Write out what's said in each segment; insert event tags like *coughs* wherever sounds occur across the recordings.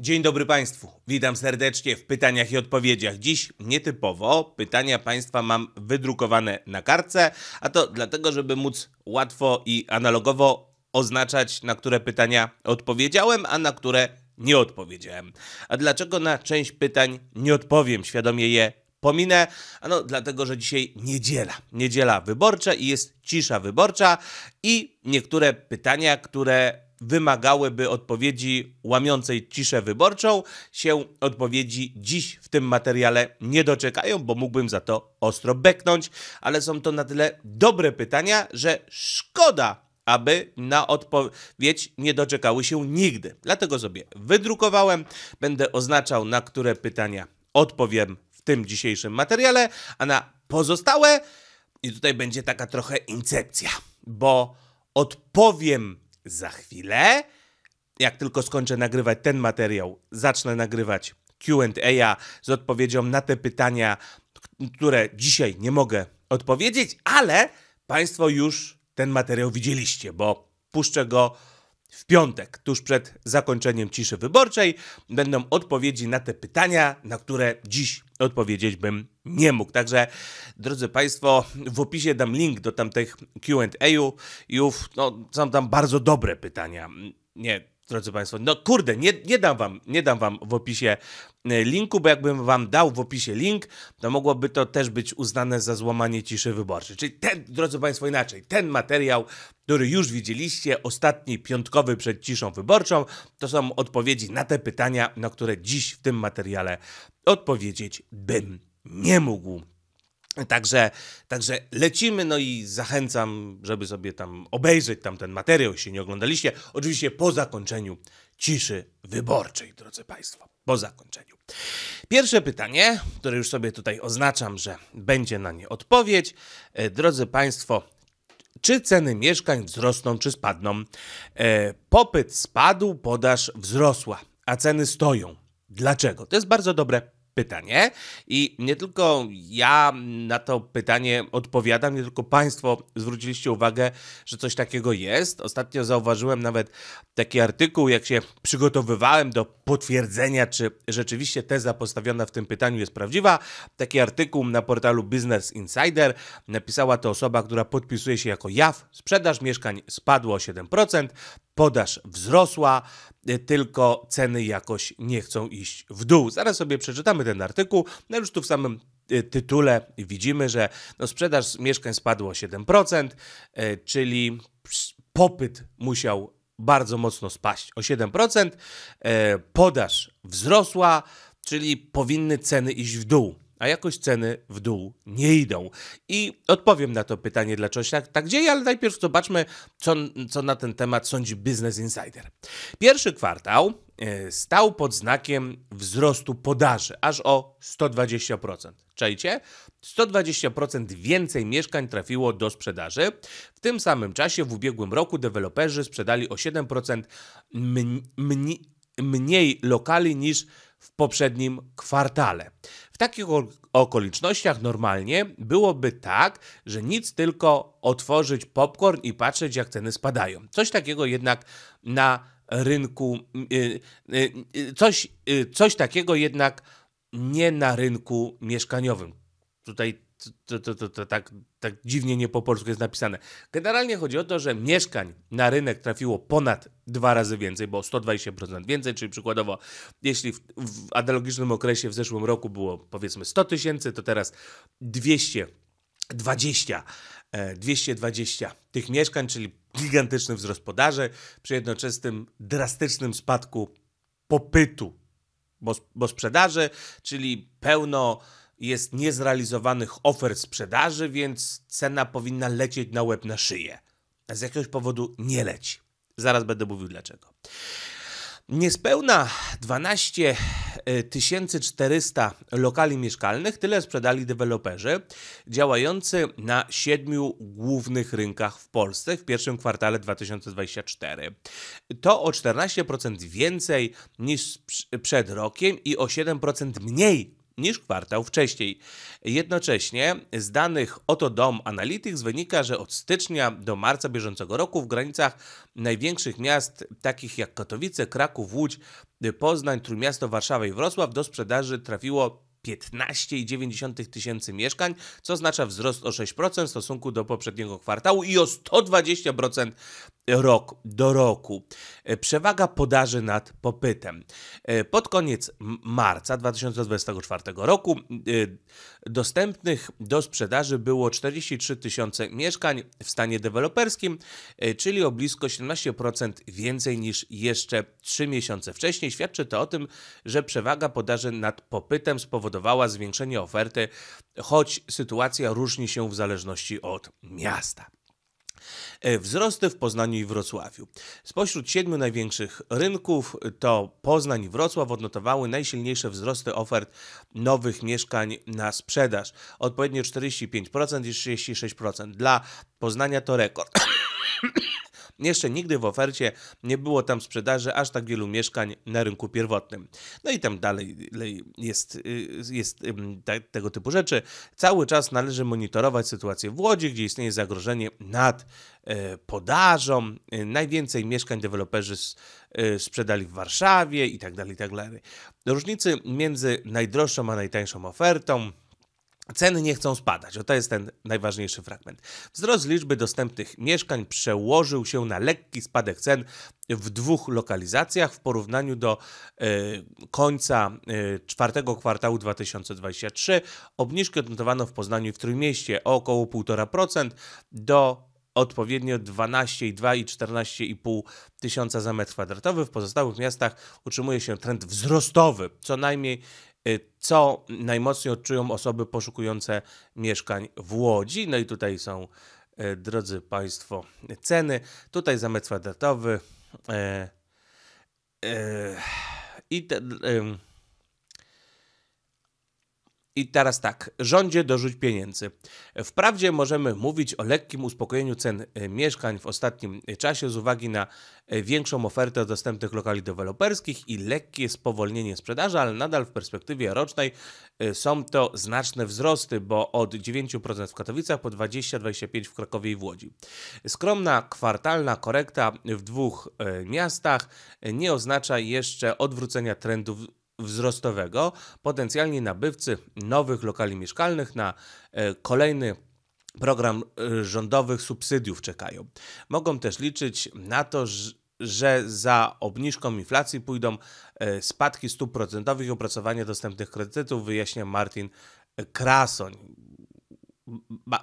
Dzień dobry Państwu. Witam serdecznie w pytaniach i odpowiedziach. Dziś nietypowo pytania Państwa mam wydrukowane na kartce, a to dlatego, żeby móc łatwo i analogowo oznaczać, na które pytania odpowiedziałem, a na które nie odpowiedziałem. A dlaczego na część pytań nie odpowiem? Świadomie je pominę, no dlatego, że dzisiaj niedziela, niedziela wyborcza i jest cisza wyborcza i niektóre pytania, które wymagałyby odpowiedzi łamiącej ciszę wyborczą, się odpowiedzi dziś w tym materiale nie doczekają, bo mógłbym za to ostro beknąć, ale są to na tyle dobre pytania, że szkoda, aby na odpowiedź nie doczekały się nigdy. Dlatego sobie wydrukowałem, będę oznaczał, na które pytania odpowiem w tym dzisiejszym materiale, a na pozostałe, i tutaj będzie taka trochę incepcja, bo odpowiem za chwilę, jak tylko skończę nagrywać ten materiał, zacznę nagrywać QA z odpowiedzią na te pytania, które dzisiaj nie mogę odpowiedzieć, ale Państwo już ten materiał widzieliście, bo puszczę go w piątek, tuż przed zakończeniem ciszy wyborczej, będą odpowiedzi na te pytania, na które dziś odpowiedzieć bym nie mógł. Także, drodzy Państwo, w opisie dam link do tamtych QA. No, są tam bardzo dobre pytania. Nie, drodzy Państwo. No kurde, nie, nie, dam wam, nie dam wam w opisie e, linku, bo jakbym wam dał w opisie link, to mogłoby to też być uznane za złamanie ciszy wyborczej. Czyli ten, drodzy Państwo, inaczej, ten materiał, który już widzieliście, ostatni piątkowy przed ciszą wyborczą, to są odpowiedzi na te pytania, na które dziś w tym materiale odpowiedzieć bym nie mógł. Także, także lecimy, no i zachęcam, żeby sobie tam obejrzeć tam ten materiał, jeśli nie oglądaliście. Oczywiście po zakończeniu ciszy wyborczej, drodzy Państwo, po zakończeniu. Pierwsze pytanie, które już sobie tutaj oznaczam, że będzie na nie odpowiedź. E, drodzy Państwo, czy ceny mieszkań wzrosną, czy spadną? E, popyt spadł, podaż wzrosła, a ceny stoją. Dlaczego? To jest bardzo dobre pytanie. I nie tylko ja na to pytanie odpowiadam, nie tylko Państwo zwróciliście uwagę, że coś takiego jest. Ostatnio zauważyłem nawet taki artykuł, jak się przygotowywałem do potwierdzenia, czy rzeczywiście teza postawiona w tym pytaniu jest prawdziwa. Taki artykuł na portalu Business Insider napisała to osoba, która podpisuje się jako JAW. Sprzedaż mieszkań spadła o 7% podaż wzrosła, y, tylko ceny jakoś nie chcą iść w dół. Zaraz sobie przeczytamy ten artykuł, no już tu w samym y, tytule widzimy, że no sprzedaż mieszkań spadła o 7%, czyli popyt musiał bardzo mocno spaść o 7%, y, podaż wzrosła, czyli powinny ceny iść w dół a jakoś ceny w dół nie idą. I odpowiem na to pytanie, dlaczego się tak, tak dzieje, ale najpierw zobaczmy, co, co na ten temat sądzi Business Insider. Pierwszy kwartał e, stał pod znakiem wzrostu podaży aż o 120%. Czajcie? 120% więcej mieszkań trafiło do sprzedaży. W tym samym czasie w ubiegłym roku deweloperzy sprzedali o 7% mniej lokali niż w poprzednim kwartale. W takich okolicznościach normalnie byłoby tak, że nic tylko otworzyć popcorn i patrzeć, jak ceny spadają. Coś takiego jednak na rynku, y, y, y, coś, coś takiego jednak nie na rynku mieszkaniowym. Tutaj to, to, to, to tak tak dziwnie nie po polsku jest napisane. Generalnie chodzi o to, że mieszkań na rynek trafiło ponad dwa razy więcej, bo 120% więcej, czyli przykładowo, jeśli w, w analogicznym okresie w zeszłym roku było powiedzmy 100 tysięcy, to teraz 220, 220 e, tych mieszkań, czyli gigantyczny wzrost podaży przy jednoczesnym drastycznym spadku popytu, bo, bo sprzedaży, czyli pełno jest niezrealizowanych ofert sprzedaży, więc cena powinna lecieć na łeb na szyję. A z jakiegoś powodu nie leci. Zaraz będę mówił dlaczego. Niespełna 12 400 e, lokali mieszkalnych, tyle sprzedali deweloperzy działający na siedmiu głównych rynkach w Polsce w pierwszym kwartale 2024. To o 14% więcej niż przed rokiem i o 7% mniej niż kwartał wcześniej. Jednocześnie z danych Oto Dom Analytics wynika, że od stycznia do marca bieżącego roku w granicach największych miast takich jak Katowice, Kraków, Łódź, Poznań, Trójmiasto, Warszawa i Wrocław do sprzedaży trafiło 15,9 tysięcy mieszkań, co oznacza wzrost o 6% w stosunku do poprzedniego kwartału i o 120% rok do roku. E, przewaga podaży nad popytem. E, pod koniec marca 2024 roku e, dostępnych do sprzedaży było 43 tysiące mieszkań w stanie deweloperskim, czyli o blisko 17% więcej niż jeszcze 3 miesiące wcześniej. Świadczy to o tym, że przewaga podaży nad popytem spowodowała zwiększenie oferty, choć sytuacja różni się w zależności od miasta. E, wzrosty w Poznaniu i Wrocławiu. Spośród siedmiu największych rynków e, to Poznań i Wrocław odnotowały najsilniejsze wzrosty ofert nowych mieszkań na sprzedaż. Odpowiednio 45% i 36%. Dla Poznania to rekord. Jeszcze nigdy w ofercie nie było tam sprzedaży aż tak wielu mieszkań na rynku pierwotnym. No i tam dalej jest, y, jest tego typu rzeczy. Cały czas należy monitorować sytuację w Łodzi, gdzie istnieje zagrożenie nad e, podażą. Y, najwięcej mieszkań deweloperzy y, sprzedali w Warszawie i tak dalej, i tak dalej. Różnicy między najdroższą a najtańszą ofertą Ceny nie chcą spadać, o to jest ten najważniejszy fragment. Wzrost liczby dostępnych mieszkań przełożył się na lekki spadek cen w dwóch lokalizacjach w porównaniu do y, końca y, czwartego kwartału 2023. Obniżki odnotowano w Poznaniu i w Trójmieście o około 1,5% do odpowiednio 12,2 i 14,5 tysiąca za metr kwadratowy. W pozostałych miastach utrzymuje się trend wzrostowy, co najmniej Y, co najmocniej odczują osoby poszukujące mieszkań w Łodzi. No i tutaj są, y, drodzy Państwo, ceny. Tutaj zamek kwadratowy. E, e, i te, e, i teraz tak, rządzie dorzuć pieniędzy. Wprawdzie możemy mówić o lekkim uspokojeniu cen e, mieszkań w ostatnim e, czasie z uwagi na e, większą ofertę dostępnych lokali deweloperskich i lekkie spowolnienie sprzedaży, ale nadal w perspektywie rocznej są to znaczne wzrosty, bo od 9% w Katowicach po 20-25% w Krakowie i w Łodzi. Skromna kwartalna korekta w dwóch miastach nie oznacza jeszcze odwrócenia trendów wzrostowego. Potencjalni nabywcy nowych lokali mieszkalnych na e, kolejny program e, rządowych subsydiów czekają. Mogą też liczyć na to, że za obniżką inflacji pójdą e, spadki stóp procentowych i opracowanie dostępnych kredytów, wyjaśnia Martin Krasoń.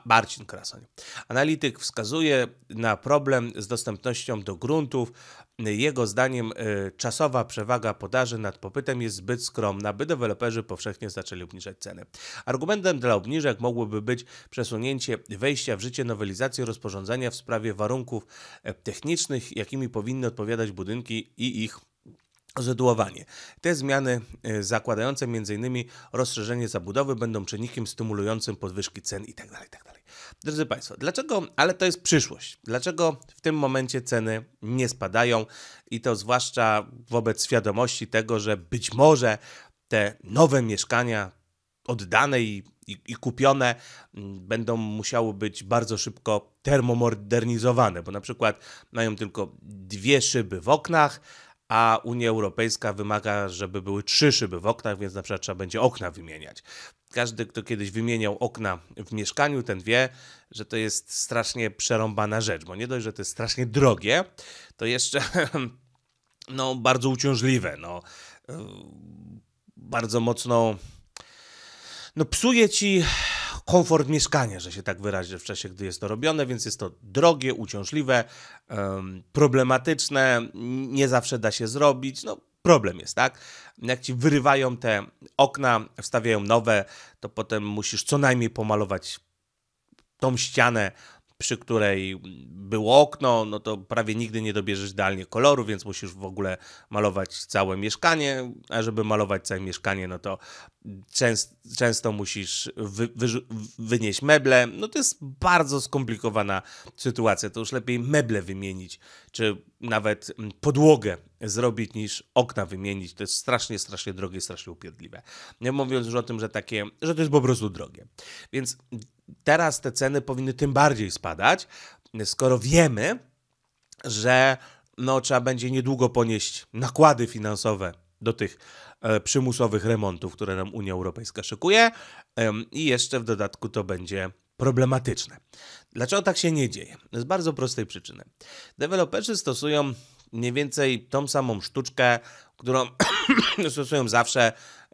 Marcin Krasoń. Analityk wskazuje na problem z dostępnością do gruntów jego zdaniem e, czasowa przewaga podaży nad popytem jest zbyt skromna, by deweloperzy powszechnie zaczęli obniżać ceny. Argumentem dla obniżek mogłoby być przesunięcie wejścia w życie nowelizacji rozporządzenia w sprawie warunków e, technicznych, jakimi powinny odpowiadać budynki i ich Żydłowanie. Te zmiany y, zakładające m.in. rozszerzenie zabudowy będą czynnikiem stymulującym podwyżki cen itd. Tak itd. Tak Drodzy Państwo, dlaczego, ale to jest przyszłość, dlaczego w tym momencie ceny nie spadają i to zwłaszcza wobec świadomości tego, że być może te nowe mieszkania oddane i, i, i kupione mm, będą musiały być bardzo szybko termomodernizowane, bo na przykład mają tylko dwie szyby w oknach, a Unia Europejska wymaga, żeby były trzy szyby w oknach, więc na przykład trzeba będzie okna wymieniać. Każdy, kto kiedyś wymieniał okna w mieszkaniu, ten wie, że to jest strasznie przerąbana rzecz, bo nie dość, że to jest strasznie drogie, to jeszcze *laughs* no, bardzo uciążliwe. No, bardzo mocno no, psuje ci komfort mieszkania, że się tak wyraźnie w czasie, gdy jest to robione, więc jest to drogie, uciążliwe, problematyczne, nie zawsze da się zrobić. No, problem jest, tak? Jak ci wyrywają te okna, wstawiają nowe, to potem musisz co najmniej pomalować tą ścianę przy której było okno, no to prawie nigdy nie dobierzesz idealnie koloru, więc musisz w ogóle malować całe mieszkanie, a żeby malować całe mieszkanie, no to częst, często musisz wy, wy, wynieść meble. No to jest bardzo skomplikowana sytuacja. To już lepiej meble wymienić, czy nawet podłogę zrobić niż okna wymienić. To jest strasznie, strasznie drogie strasznie upierdliwe. Nie mówiąc już o tym, że takie, że to jest po prostu drogie. Więc teraz te ceny powinny tym bardziej spadać, skoro wiemy, że no, trzeba będzie niedługo ponieść nakłady finansowe do tych e, przymusowych remontów, które nam Unia Europejska szykuje, i jeszcze w dodatku to będzie problematyczne. Dlaczego tak się nie dzieje? Z bardzo prostej przyczyny. Deweloperzy stosują mniej więcej tą samą sztuczkę, którą *coughs* stosują zawsze,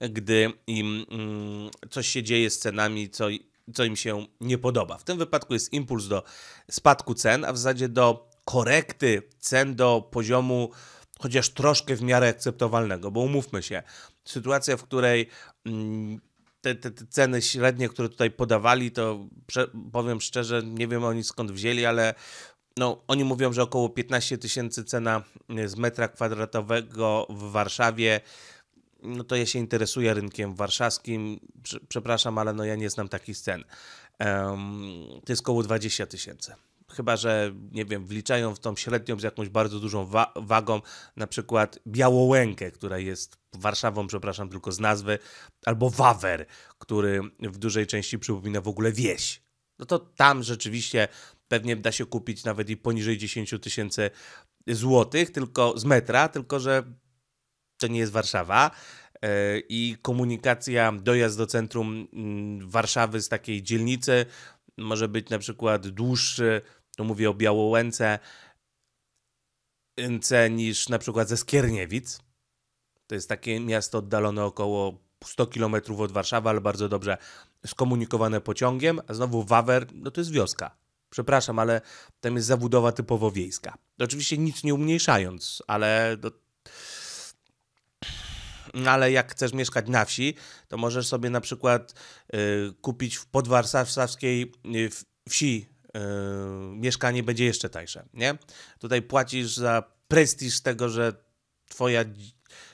gdy im mm, coś się dzieje z cenami, co co im się nie podoba. W tym wypadku jest impuls do spadku cen, a w zasadzie do korekty cen do poziomu chociaż troszkę w miarę akceptowalnego, bo umówmy się, sytuacja, w której mm, te, te, te ceny średnie, które tutaj podawali, to prze, powiem szczerze, nie wiem oni skąd wzięli, ale no, oni mówią, że około 15 tysięcy cena z metra kwadratowego w Warszawie, no to ja się interesuję rynkiem warszawskim, przepraszam, ale no ja nie znam takich cen. to jest około 20 tysięcy chyba że, nie wiem, wliczają w tą średnią z jakąś bardzo dużą wa wagą, na przykład Białołękę, która jest Warszawą, przepraszam, tylko z nazwy, albo Wawer, który w dużej części przypomina w ogóle wieś. No to tam rzeczywiście pewnie da się kupić nawet i poniżej 10 tysięcy złotych, tylko z metra, tylko że to nie jest Warszawa. E, I komunikacja, dojazd do centrum mm, Warszawy z takiej dzielnicy może być na przykład dłuższy, to mówię o Białołęce, niż na przykład ze Skierniewic. To jest takie miasto oddalone około 100 km od Warszawy, ale bardzo dobrze skomunikowane pociągiem. A znowu Wawer, no to jest wioska. Przepraszam, ale tam jest zabudowa typowo wiejska. Oczywiście nic nie umniejszając, ale... Do ale jak chcesz mieszkać na wsi, to możesz sobie na przykład y, kupić w podwarszawskiej y, wsi y, mieszkanie będzie jeszcze tańsze, nie? Tutaj płacisz za prestiż tego, że twoja,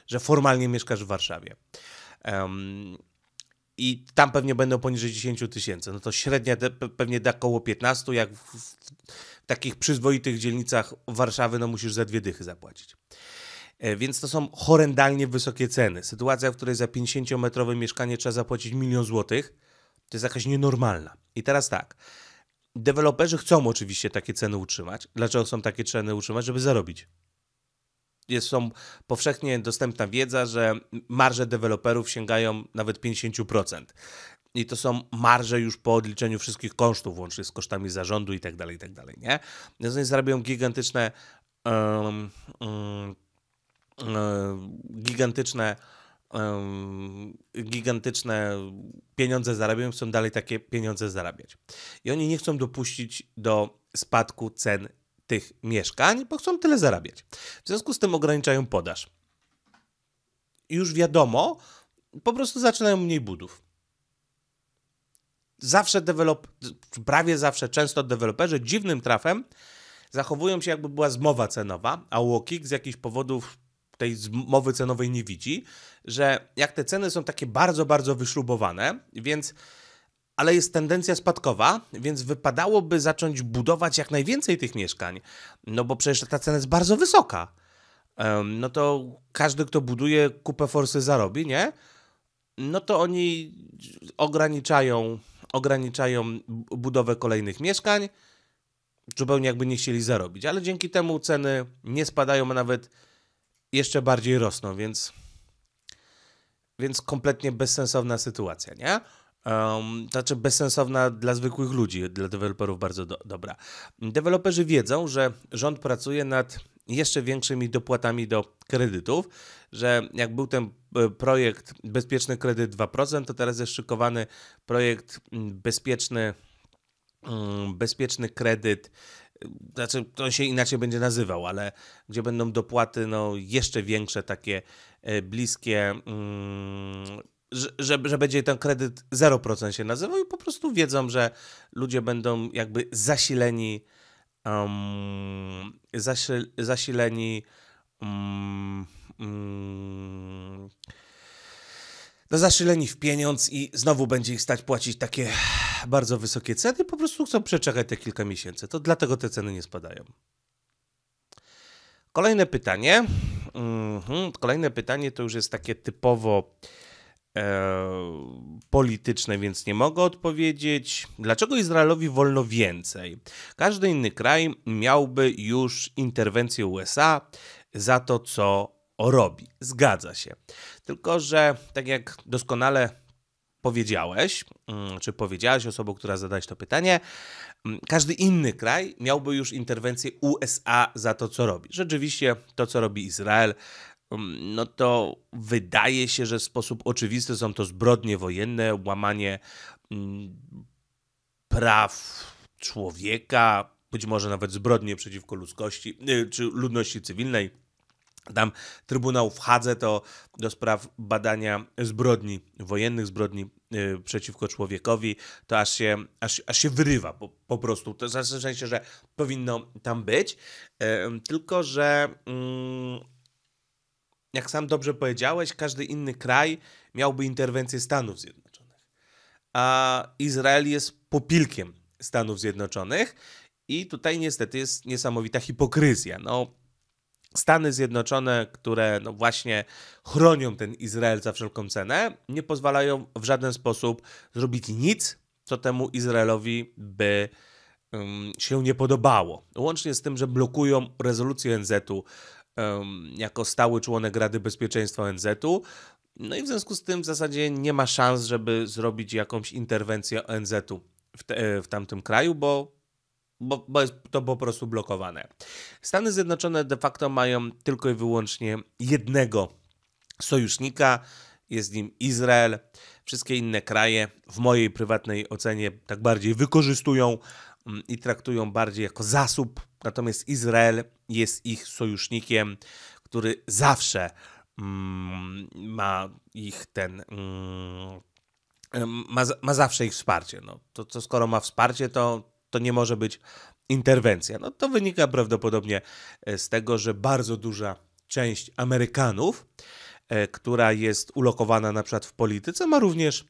że formalnie mieszkasz w Warszawie. Um, i tam pewnie będą poniżej 10 tysięcy. No to średnia pewnie da około 15, jak w, w, takich przyzwoitych dzielnicach Warszawy, no musisz za dwie dychy zapłacić. E, więc to są horrendalnie wysokie ceny. Sytuacja, w której za 50-metrowe mieszkanie trzeba zapłacić milion złotych, to jest jakaś nienormalna. I teraz tak. Deweloperzy chcą oczywiście takie ceny utrzymać. Dlaczego są takie ceny utrzymać? Żeby zarobić. Jest, są powszechnie dostępna wiedza, że marże deweloperów sięgają nawet 50%. I to są marże już po odliczeniu wszystkich kosztów, łącznie z kosztami zarządu i tak dalej, i tak dalej, nie? Więc oni zarabiają gigantyczne um, um, E, gigantyczne gigantyczne pieniądze zarabiają, chcą dalej takie pieniądze zarabiać. I oni nie chcą dopuścić do spadku cen tych mieszkań, bo chcą tyle zarabiać. W związku z tym ograniczają podaż. Już wiadomo, po prostu zaczynają mniej budów. Zawsze dewelop, prawie zawsze, często deweloperzy dziwnym trafem zachowują się jakby była zmowa cenowa, a Walkik z jakichś powodów tej mowy cenowej nie widzi, że jak te ceny są takie bardzo, bardzo wyśrubowane, więc ale jest tendencja spadkowa, więc wypadałoby zacząć budować jak najwięcej tych mieszkań, no bo przecież ta cena jest bardzo wysoka. No to każdy, kto buduje kupę forsy zarobi, nie? No to oni ograniczają, ograniczają budowę kolejnych mieszkań, zupełnie jakby nie chcieli zarobić, ale dzięki temu ceny nie spadają, a nawet jeszcze bardziej rosną, więc, więc kompletnie bezsensowna sytuacja, nie? Um, znaczy bezsensowna dla zwykłych ludzi, dla deweloperów bardzo do, dobra. Deweloperzy wiedzą, że rząd pracuje nad jeszcze większymi dopłatami do kredytów, że jak był ten e, projekt Bezpieczny Kredyt 2%, to teraz jest szykowany projekt mm, Bezpieczny, mm, bezpieczny Kredyt znaczy to się inaczej będzie nazywał, ale gdzie będą dopłaty no, jeszcze większe, takie e, bliskie, mm, że, że, będzie ten kredyt 0% się nazywał i po prostu wiedzą, że ludzie będą jakby zasileni, um, zasil, zasileni um, um, no zaszyleni w pieniądz i znowu będzie ich stać płacić takie bardzo wysokie ceny, po prostu chcą przeczekać te kilka miesięcy. To dlatego te ceny nie spadają. Kolejne pytanie. Mhm. Kolejne pytanie to już jest takie typowo e, polityczne, więc nie mogę odpowiedzieć. Dlaczego Izraelowi wolno więcej? Każdy inny kraj miałby już interwencję USA za to, co robi. Zgadza się. Tylko, że tak jak doskonale powiedziałeś, mm, czy powiedziałaś osobą, która zadać to pytanie, mm, każdy inny kraj miałby już interwencję USA za to, co robi. Rzeczywiście to, co robi Izrael, mm, no to wydaje się, że w sposób oczywisty są to zbrodnie wojenne, łamanie praw człowieka, być może nawet zbrodnie przeciwko ludzkości y, czy ludności cywilnej tam Trybunał w Hadze to do spraw badania zbrodni, wojennych zbrodni yy, przeciwko człowiekowi, to aż się, aż, aż się wyrywa po, po prostu. To znaczy w sensie, że powinno tam być, yy, tylko że yy, jak sam dobrze powiedziałeś, każdy inny kraj miałby interwencję Stanów Zjednoczonych, a Izrael jest popilkiem Stanów Zjednoczonych i tutaj niestety jest niesamowita hipokryzja. No, Stany Zjednoczone, które no właśnie chronią ten Izrael za wszelką cenę, nie pozwalają w żaden sposób zrobić nic, co temu Izraelowi by um, się nie podobało. Łącznie z tym, że blokują rezolucję ONZ-u um, jako stały członek Rady Bezpieczeństwa ONZ-u. No i w związku z tym w zasadzie nie ma szans, żeby zrobić jakąś interwencję ONZ-u w, te, w tamtym kraju, bo bo, bo jest to po prostu blokowane. Stany Zjednoczone de facto mają tylko i wyłącznie jednego sojusznika, jest nim Izrael. Wszystkie inne kraje, w mojej prywatnej ocenie, tak bardziej wykorzystują mm, i traktują bardziej jako zasób, natomiast Izrael jest ich sojusznikiem, który zawsze mm, ma ich ten. Mm, ma, ma zawsze ich wsparcie. No, to, to skoro ma wsparcie, to, to nie może być interwencja. No to wynika prawdopodobnie e, z tego, że bardzo duża część Amerykanów, e, która jest ulokowana na przykład w polityce, ma również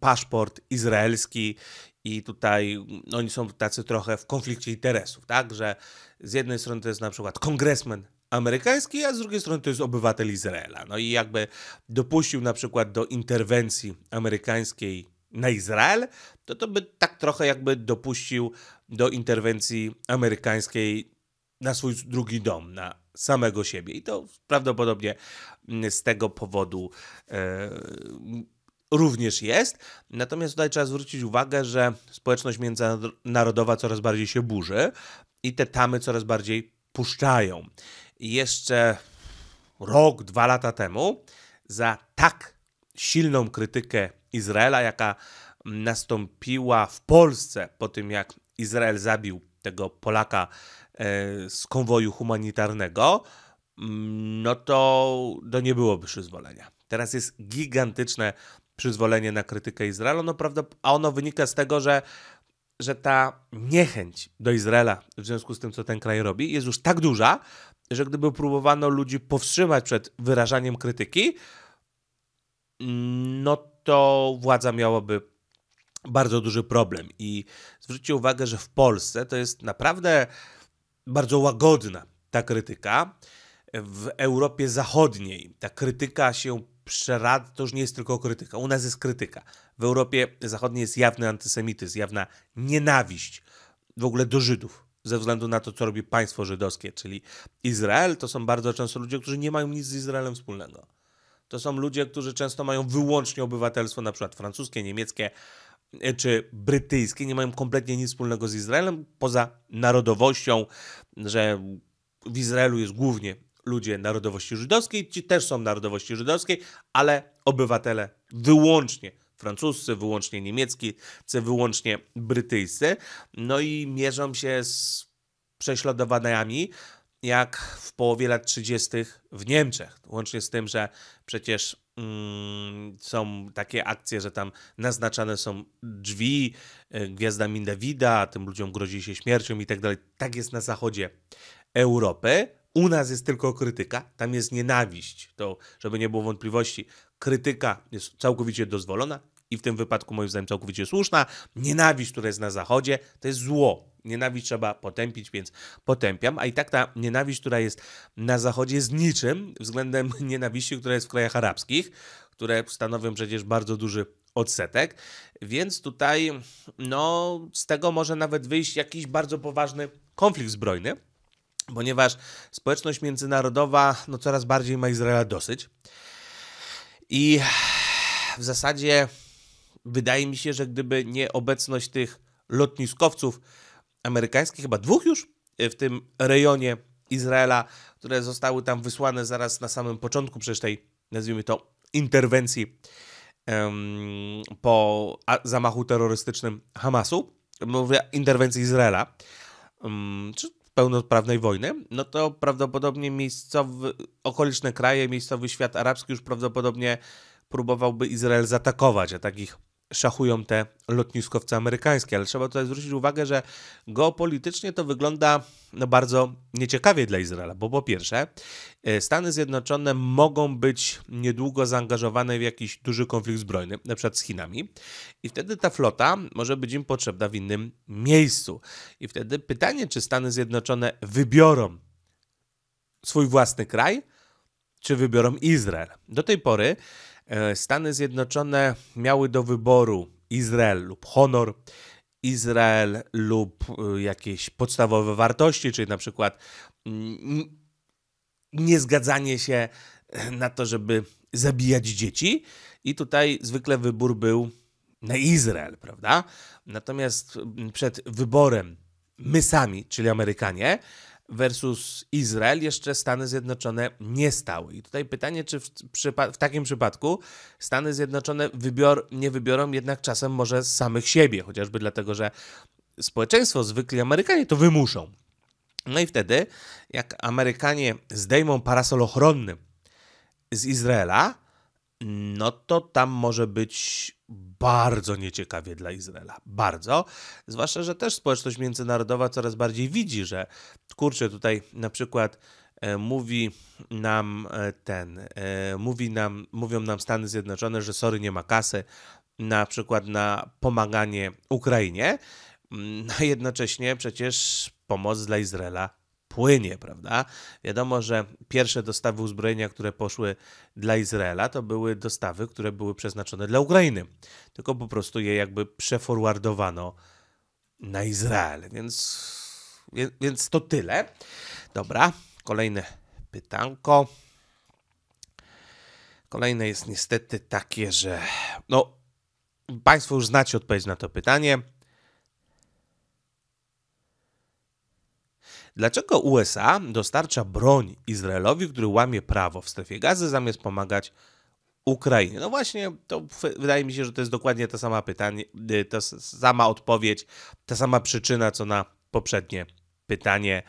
paszport izraelski i tutaj mm, oni są tacy trochę w konflikcie interesów, tak, że z jednej strony to jest na przykład kongresmen amerykański, a z drugiej strony to jest obywatel Izraela. No i jakby dopuścił na przykład do interwencji amerykańskiej na Izrael, to to by tak trochę jakby dopuścił do interwencji amerykańskiej na swój drugi dom, na samego siebie. I to prawdopodobnie z tego powodu e, również jest. Natomiast tutaj trzeba zwrócić uwagę, że społeczność międzynarodowa coraz bardziej się burzy i te tamy coraz bardziej puszczają. I jeszcze rok, dwa lata temu za tak silną krytykę Izraela, jaka nastąpiła w Polsce po tym, jak Izrael zabił tego Polaka e, z konwoju humanitarnego, mm, no to, to nie byłoby przyzwolenia. Teraz jest gigantyczne przyzwolenie na krytykę Izraela, no prawda, a ono wynika z tego, że, że ta niechęć do Izraela w związku z tym, co ten kraj robi, jest już tak duża, że gdyby próbowano ludzi powstrzymać przed wyrażaniem krytyki, no to władza miałaby bardzo duży problem. I zwróćcie uwagę, że w Polsce to jest naprawdę bardzo łagodna ta krytyka. W Europie Zachodniej ta krytyka się przeradza, to już nie jest tylko krytyka, u nas jest krytyka. W Europie Zachodniej jest jawny antysemityzm, jawna nienawiść w ogóle do Żydów, ze względu na to, co robi państwo żydowskie, czyli Izrael, to są bardzo często ludzie, którzy nie mają nic z Izraelem wspólnego to są ludzie, którzy często mają wyłącznie obywatelstwo na przykład francuskie, niemieckie e, czy brytyjskie, nie mają kompletnie nic wspólnego z Izraelem, poza narodowością, że w Izraelu jest głównie ludzie narodowości żydowskiej, ci też są narodowości żydowskiej, ale obywatele wyłącznie francuscy, wyłącznie czy wyłącznie brytyjscy, no i mierzą się z prześladowaniami, jak w połowie lat 30. w Niemczech. Łącznie z tym, że przecież mm, są takie akcje, że tam naznaczane są drzwi e, gwiazdami Dawida, tym ludziom grozi się śmiercią i tak dalej. Tak jest na zachodzie Europy. U nas jest tylko krytyka, tam jest nienawiść. To, żeby nie było wątpliwości, krytyka jest całkowicie dozwolona, i w tym wypadku moim zdaniem całkowicie słuszna. Nienawiść, która jest na Zachodzie, to jest zło. Nienawiść trzeba potępić, więc potępiam, a i tak ta nienawiść, która jest na Zachodzie, jest niczym względem *laughs* nienawiści, która jest w krajach arabskich, które stanowią przecież bardzo duży odsetek, więc tutaj no, z tego może nawet wyjść jakiś bardzo poważny konflikt zbrojny, ponieważ społeczność międzynarodowa no, coraz bardziej ma Izraela dosyć. I w zasadzie wydaje mi się, że gdyby nie obecność tych lotniskowców amerykańskich, chyba dwóch już e, w tym rejonie Izraela, które zostały tam wysłane zaraz na samym początku przez tej, nazwijmy to, interwencji um, po zamachu terrorystycznym Hamasu, mówię interwencji Izraela, um, czy pełnoprawnej wojny, no to prawdopodobnie miejscowy, okoliczne kraje, miejscowy świat arabski już prawdopodobnie próbowałby Izrael zaatakować, a takich szachują te lotniskowce amerykańskie. Ale trzeba tutaj zwrócić uwagę, że geopolitycznie to wygląda no, bardzo nieciekawie dla Izraela, bo po pierwsze, e, Stany Zjednoczone mogą być niedługo zaangażowane w jakiś duży konflikt zbrojny, na przykład z Chinami, i wtedy ta flota może być im potrzebna w innym miejscu. I wtedy pytanie, czy Stany Zjednoczone wybiorą swój własny kraj, czy wybiorą Izrael. Do tej pory E, Stany Zjednoczone miały do wyboru Izrael lub honor, Izrael lub e, jakieś podstawowe wartości, czyli na przykład mm, niezgadzanie się e, na to, żeby zabijać dzieci. I tutaj zwykle wybór był na Izrael, prawda? Natomiast przed wyborem my sami, czyli Amerykanie, versus Izrael jeszcze Stany Zjednoczone nie stały. I tutaj pytanie, czy w, w takim przypadku Stany Zjednoczone wybior, nie wybiorą jednak czasem może samych siebie, chociażby dlatego, że społeczeństwo, zwykli Amerykanie to wymuszą. No i wtedy, jak Amerykanie zdejmą parasol ochronny z Izraela, no to tam może być bardzo nieciekawie dla Izraela. Bardzo. Zwłaszcza, że też społeczność międzynarodowa coraz bardziej widzi, że kurczę, tutaj na przykład e, mówi nam e, ten, e, mówi nam, mówią nam Stany Zjednoczone, że sorry, nie ma kasy na przykład na pomaganie Ukrainie, a mm, no jednocześnie przecież pomoc dla Izraela płynie, prawda? Wiadomo, że pierwsze dostawy uzbrojenia, które poszły dla Izraela, to były dostawy, które były przeznaczone dla Ukrainy. Tylko po prostu je jakby przeforwardowano na Izrael. Więc, więc to tyle. Dobra, kolejne pytanko. Kolejne jest niestety takie, że no, Państwo już znacie odpowiedź na to pytanie. Dlaczego USA dostarcza broń Izraelowi, który łamie prawo w strefie gazy, zamiast pomagać Ukrainie? No właśnie, to wydaje mi się, że to jest dokładnie ta sama pytanie, y, ta sama odpowiedź, ta sama przyczyna, co na poprzednie pytanie.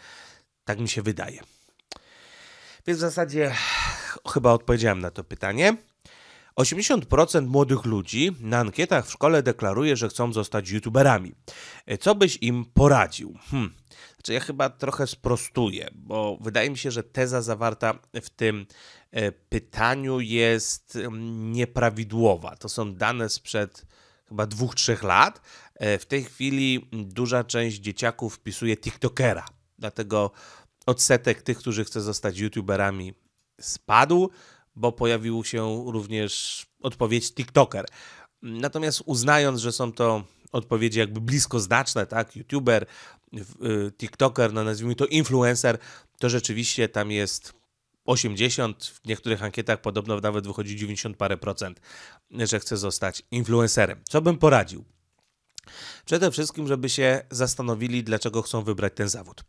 Tak mi się wydaje. Więc w zasadzie chyba odpowiedziałem na to pytanie. 80% młodych ludzi na ankietach w szkole deklaruje, że chcą zostać youtuberami. E, co byś im poradził? Hmm. Znaczy, ja chyba trochę sprostuję, bo wydaje mi się, że teza zawarta w tym e, pytaniu jest mm, nieprawidłowa. To są dane sprzed chyba dwóch, trzech lat. E, w tej chwili duża część dzieciaków wpisuje TikTokera, dlatego odsetek tych, którzy chcą zostać youtuberami spadł bo pojawił się również odpowiedź TikToker. Natomiast uznając, że są to odpowiedzi jakby blisko znaczne, tak, YouTuber, y, TikToker, no nazwijmy to influencer, to rzeczywiście tam jest 80, w niektórych ankietach podobno nawet wychodzi 90 parę procent, że chce zostać influencerem. Co bym poradził? Przede wszystkim, żeby się zastanowili, dlaczego chcą wybrać ten zawód.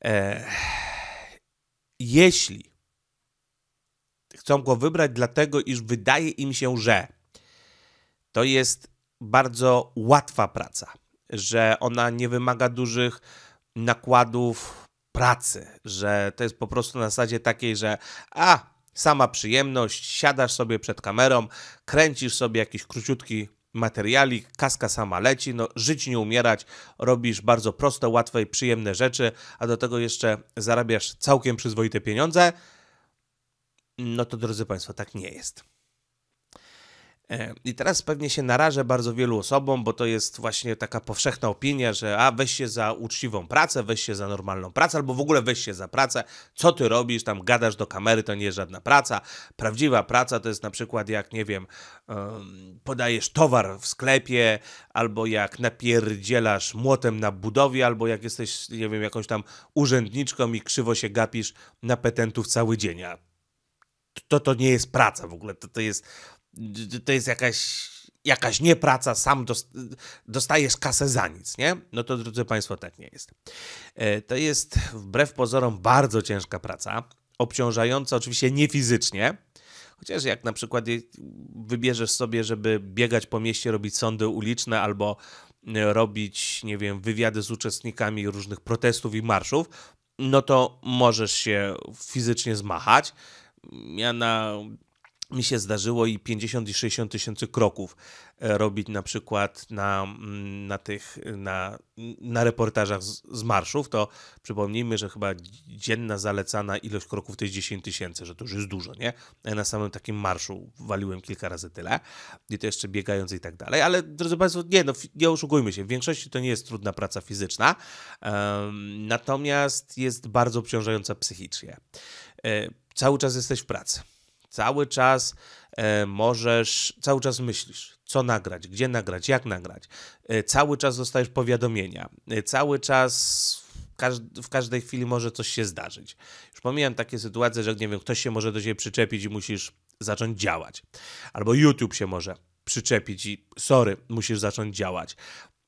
Eee, jeśli Chcą go wybrać dlatego, iż wydaje im się, że to jest bardzo łatwa praca, że ona nie wymaga dużych nakładów pracy, że to jest po prostu na zasadzie takiej, że a, sama przyjemność, siadasz sobie przed kamerą, kręcisz sobie jakiś króciutki materialik, kaska sama leci, no żyć nie umierać, robisz bardzo proste, łatwe i przyjemne rzeczy, a do tego jeszcze zarabiasz całkiem przyzwoite pieniądze, no to drodzy Państwo, tak nie jest. E, I teraz pewnie się narażę bardzo wielu osobom, bo to jest właśnie taka powszechna opinia, że a weź się za uczciwą pracę, weź się za normalną pracę, albo w ogóle weź się za pracę, co ty robisz, tam gadasz do kamery, to nie jest żadna praca. Prawdziwa praca to jest na przykład jak, nie wiem, podajesz towar w sklepie, albo jak napierdzielasz młotem na budowie, albo jak jesteś, nie wiem, jakąś tam urzędniczką i krzywo się gapisz na petentów cały dzień. A to, to nie jest praca w ogóle, to, to jest, to jest jakaś, jakaś niepraca, sam dostajesz kasę za nic, nie? No to drodzy Państwo, tak nie jest. E, to jest wbrew pozorom bardzo ciężka praca, obciążająca oczywiście nie fizycznie, Chociaż jak na przykład wybierzesz sobie, żeby biegać po mieście, robić sądy uliczne albo e, robić, nie wiem, wywiady z uczestnikami różnych protestów i marszów, no to możesz się fizycznie zmachać, ja na mi się zdarzyło i 50 i 60 tysięcy kroków e, robić na przykład na, mm, na tych na, na reportażach z, z, marszów, to przypomnijmy, że chyba dzienna zalecana ilość kroków to jest 10 tysięcy, że to już jest dużo, nie? Ja na samym takim marszu waliłem kilka razy tyle i to jeszcze biegając i tak dalej, ale drodzy Państwo, nie, no, nie oszukujmy się, w większości to nie jest trudna praca fizyczna, um, natomiast jest bardzo obciążająca psychicznie. E, cały czas jesteś w pracy. Cały czas e, możesz, cały czas myślisz, co nagrać, gdzie nagrać, jak nagrać. E, cały czas dostajesz powiadomienia. Cały czas w każdej chwili może coś się zdarzyć. Już pomijam takie sytuacje, że nie wiem, ktoś się może do ciebie przyczepić i musisz zacząć działać. Albo YouTube się może przyczepić i sorry, musisz zacząć działać.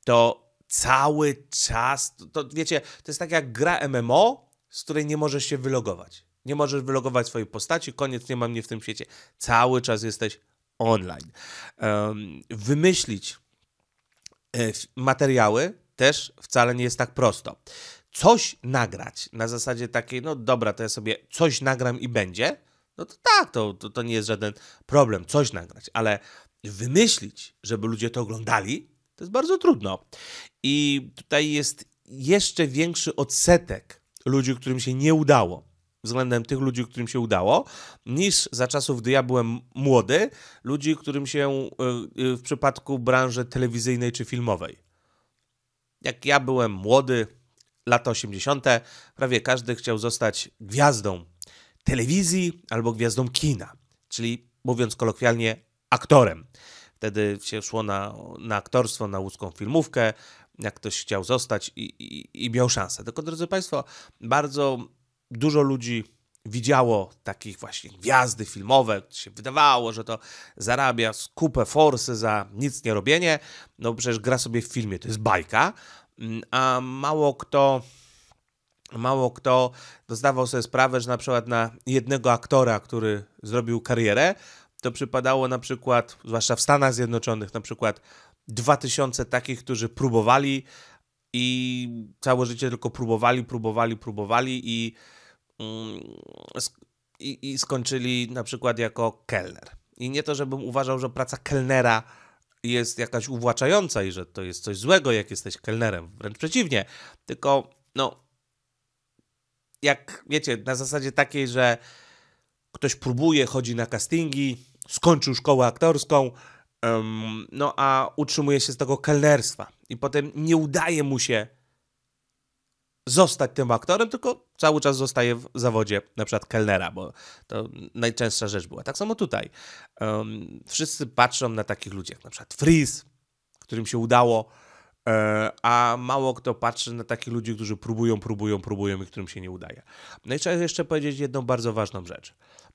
To cały czas, to, to wiecie, to jest tak jak gra MMO, z której nie możesz się wylogować. Nie możesz wylogować swojej postaci, koniec, nie mam mnie w tym świecie. Cały czas jesteś online. Wymyślić e, materiały też wcale nie jest tak prosto. Coś nagrać na zasadzie takiej, no dobra, to ja sobie coś nagram i będzie, no to tak, to, to, to nie jest żaden problem, coś nagrać, ale wymyślić, żeby ludzie to oglądali, to jest bardzo trudno. I tutaj jest jeszcze większy odsetek ludzi, którym się nie udało względem tych ludzi, którym się udało, niż za czasów, gdy ja byłem młody, ludzi, którym się y, y, w przypadku branży telewizyjnej czy filmowej. Jak ja byłem młody, lata 80., prawie każdy chciał zostać gwiazdą telewizji albo gwiazdą kina, czyli mówiąc kolokwialnie, aktorem. Wtedy się szło na, na aktorstwo, na łódzką filmówkę, jak ktoś chciał zostać i, i, i miał szansę. Tylko, drodzy Państwo, bardzo dużo ludzi widziało takich właśnie gwiazdy filmowe, się wydawało, że to zarabia skupę forsy za nic nie robienie, no przecież gra sobie w filmie, to jest bajka, mm, a mało kto mało kto zdawał sobie sprawę, że na przykład na jednego aktora, który zrobił karierę, to przypadało na przykład, zwłaszcza w Stanach Zjednoczonych, na przykład 2000 takich, którzy próbowali, i całe życie tylko próbowali, próbowali, próbowali i, mm, i, i skończyli na przykład jako kelner. I nie to, żebym uważał, że praca kelnera jest jakaś uwłaczająca i że to jest coś złego, jak jesteś kelnerem. Wręcz przeciwnie. Tylko, no, jak wiecie, na zasadzie takiej, że ktoś próbuje, chodzi na castingi, skończył szkołę aktorską, Um, no a utrzymuje się z tego kelnerstwa. I potem nie udaje mu się zostać tym aktorem, tylko cały czas zostaje w zawodzie na przykład kelnera, bo to najczęstsza rzecz była. Tak samo tutaj. Um, wszyscy patrzą na takich ludzi jak na przykład Freeze, którym się udało, e, a mało kto patrzy na takich ludzi, którzy próbują, próbują, próbują i którym się nie udaje. No i trzeba jeszcze powiedzieć jedną bardzo ważną rzecz.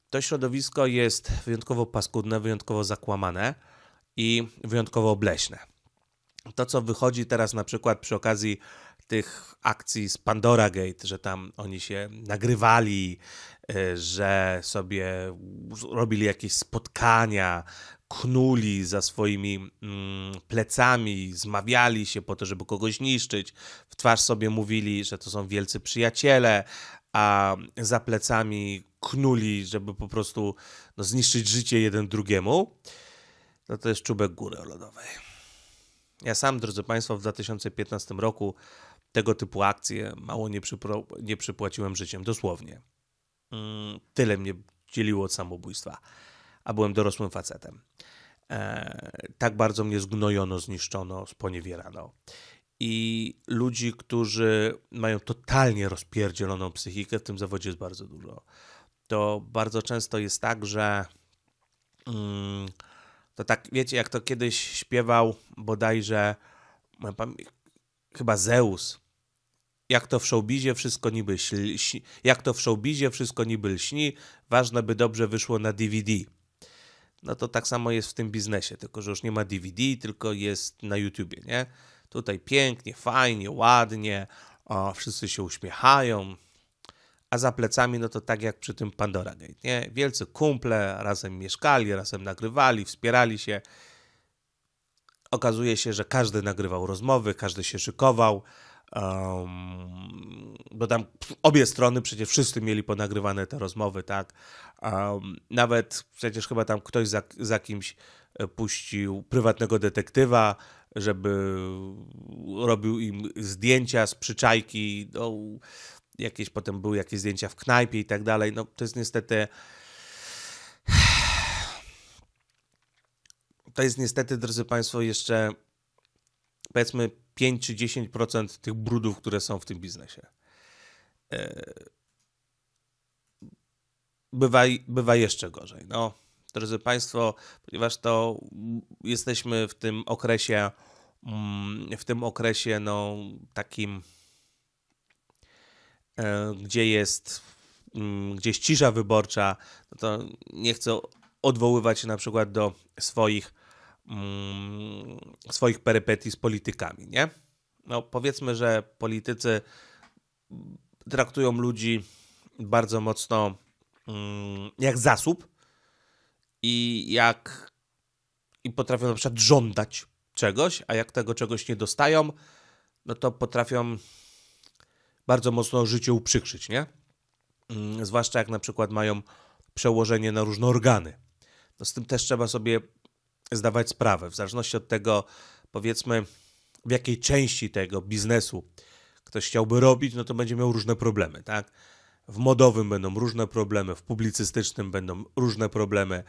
To środowisko jest wyjątkowo paskudne, wyjątkowo zakłamane i wyjątkowo obleśne. To, co wychodzi teraz na przykład przy okazji tych akcji z Pandora Gate, że tam oni się nagrywali, y, że sobie robili jakieś spotkania, knuli za swoimi mm, plecami, zmawiali się po to, żeby kogoś niszczyć, w twarz sobie mówili, że to są wielcy przyjaciele, a za plecami knuli, żeby po prostu no, zniszczyć życie jeden drugiemu no to jest czubek góry lodowej. Ja sam, drodzy Państwo, w 2015 roku tego typu akcje mało nie, przypro, nie przypłaciłem życiem, dosłownie. Mm, tyle mnie dzieliło od samobójstwa, a byłem dorosłym facetem. E, tak bardzo mnie zgnojono, zniszczono, sponiewierano. I ludzi, którzy mają totalnie rozpierdzieloną psychikę, w tym zawodzie jest bardzo dużo. To bardzo często jest tak, że. Mm, to tak, wiecie, jak to kiedyś śpiewał bodajże chyba Zeus. Jak to w showbizie wszystko niby śni, jak to w showbizie wszystko niby lśni, ważne by dobrze wyszło na DVD. No to tak samo jest w tym biznesie, tylko że już nie ma DVD, tylko jest na YouTubie, nie? Tutaj pięknie, fajnie, ładnie, o, wszyscy się uśmiechają, a za plecami, no to tak jak przy tym Pandora Gate, nie? Wielcy kumple razem mieszkali, razem nagrywali, wspierali się. Okazuje się, że każdy nagrywał rozmowy, każdy się szykował, um, bo tam obie strony przecież wszyscy mieli ponagrywane te rozmowy, tak? Um, nawet przecież chyba tam ktoś za, za kimś e, puścił prywatnego detektywa, żeby robił im zdjęcia z przyczajki. No, jakieś potem były jakieś zdjęcia w knajpie i tak dalej. No to jest niestety. To jest niestety, drodzy Państwo, jeszcze powiedzmy 5 czy 10% tych brudów, które są w tym biznesie. E, bywa, bywa jeszcze gorzej. No, drodzy Państwo, ponieważ to jesteśmy w tym okresie, mm, w tym okresie, no, takim E, gdzie jest mm, gdzieś cisza wyborcza, no to nie chcę odwoływać się na przykład do swoich, mm, swoich perypetii z politykami, nie? No powiedzmy, że politycy traktują ludzi bardzo mocno mm, jak zasób i jak i potrafią na przykład żądać czegoś, a jak tego czegoś nie dostają, no to potrafią bardzo mocno życie uprzykrzyć, nie? Mm, zwłaszcza jak na przykład mają przełożenie na różne organy. No z tym też trzeba sobie zdawać sprawę, w zależności od tego, powiedzmy, w jakiej części tego biznesu ktoś chciałby robić, no to będzie miał różne problemy, tak? W modowym będą różne problemy, w publicystycznym będą różne problemy.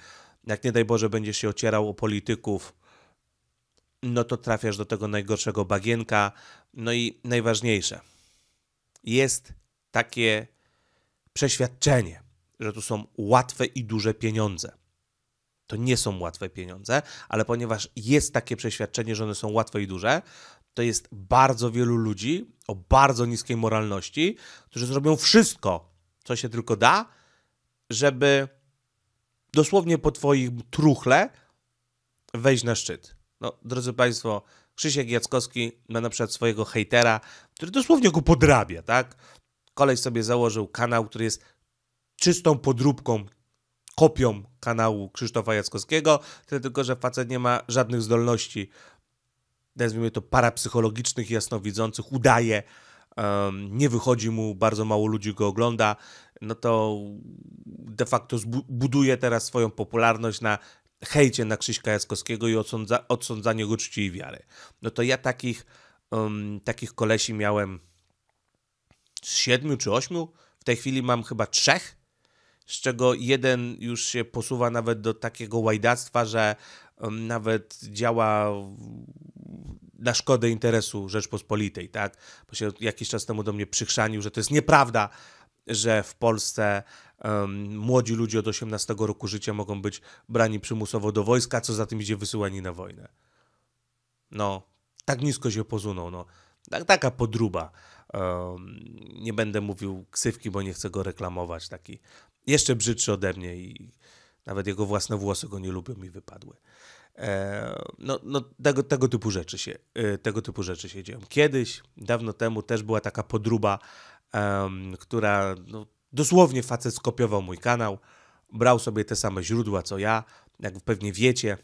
Jak nie daj Boże będziesz się ocierał o polityków, no to trafiasz do tego najgorszego bagienka. No i najważniejsze – jest takie przeświadczenie, że tu są łatwe i duże pieniądze. To nie są łatwe pieniądze, ale ponieważ jest takie przeświadczenie, że one są łatwe i duże, to jest bardzo wielu ludzi o bardzo niskiej moralności, którzy zrobią wszystko, co się tylko da, żeby dosłownie po twoim truchle wejść na szczyt. No, drodzy Państwo, Krzysiek Jackowski ma na przykład swojego hejtera, który dosłownie go podrabia, tak? Kolej sobie założył kanał, który jest czystą podróbką, kopią kanału Krzysztofa Jackowskiego, tyle tylko, że facet nie ma żadnych zdolności, nazwijmy to parapsychologicznych, jasnowidzących, udaje, um, nie wychodzi mu, bardzo mało ludzi go ogląda, no to de facto buduje teraz swoją popularność na hejcie na Krzyśka Jaskowskiego i odsądza, odsądzaniu uczci i wiary. No to ja takich, um, takich kolesi miałem z siedmiu czy ośmiu. W tej chwili mam chyba trzech, z czego jeden już się posuwa nawet do takiego łajdactwa, że um, nawet działa na szkodę interesu Rzeczpospolitej, tak? Bo się jakiś czas temu do mnie przychrzanił, że to jest nieprawda, że w Polsce Um, młodzi ludzie od 18 roku życia mogą być brani przymusowo do wojska, co za tym idzie wysyłani na wojnę. No, tak nisko się pozunął, no. Tak, taka podruba. Um, nie będę mówił ksywki, bo nie chcę go reklamować. Taki jeszcze brzydszy ode mnie i nawet jego własne włosy go nie lubią mi wypadły. E, no, no tego, tego, typu rzeczy się, y, tego typu rzeczy się dzieją. Kiedyś, dawno temu też była taka podruba, um, która no, Dosłownie facet skopiował mój kanał, brał sobie te same źródła co ja. Jak pewnie wiecie,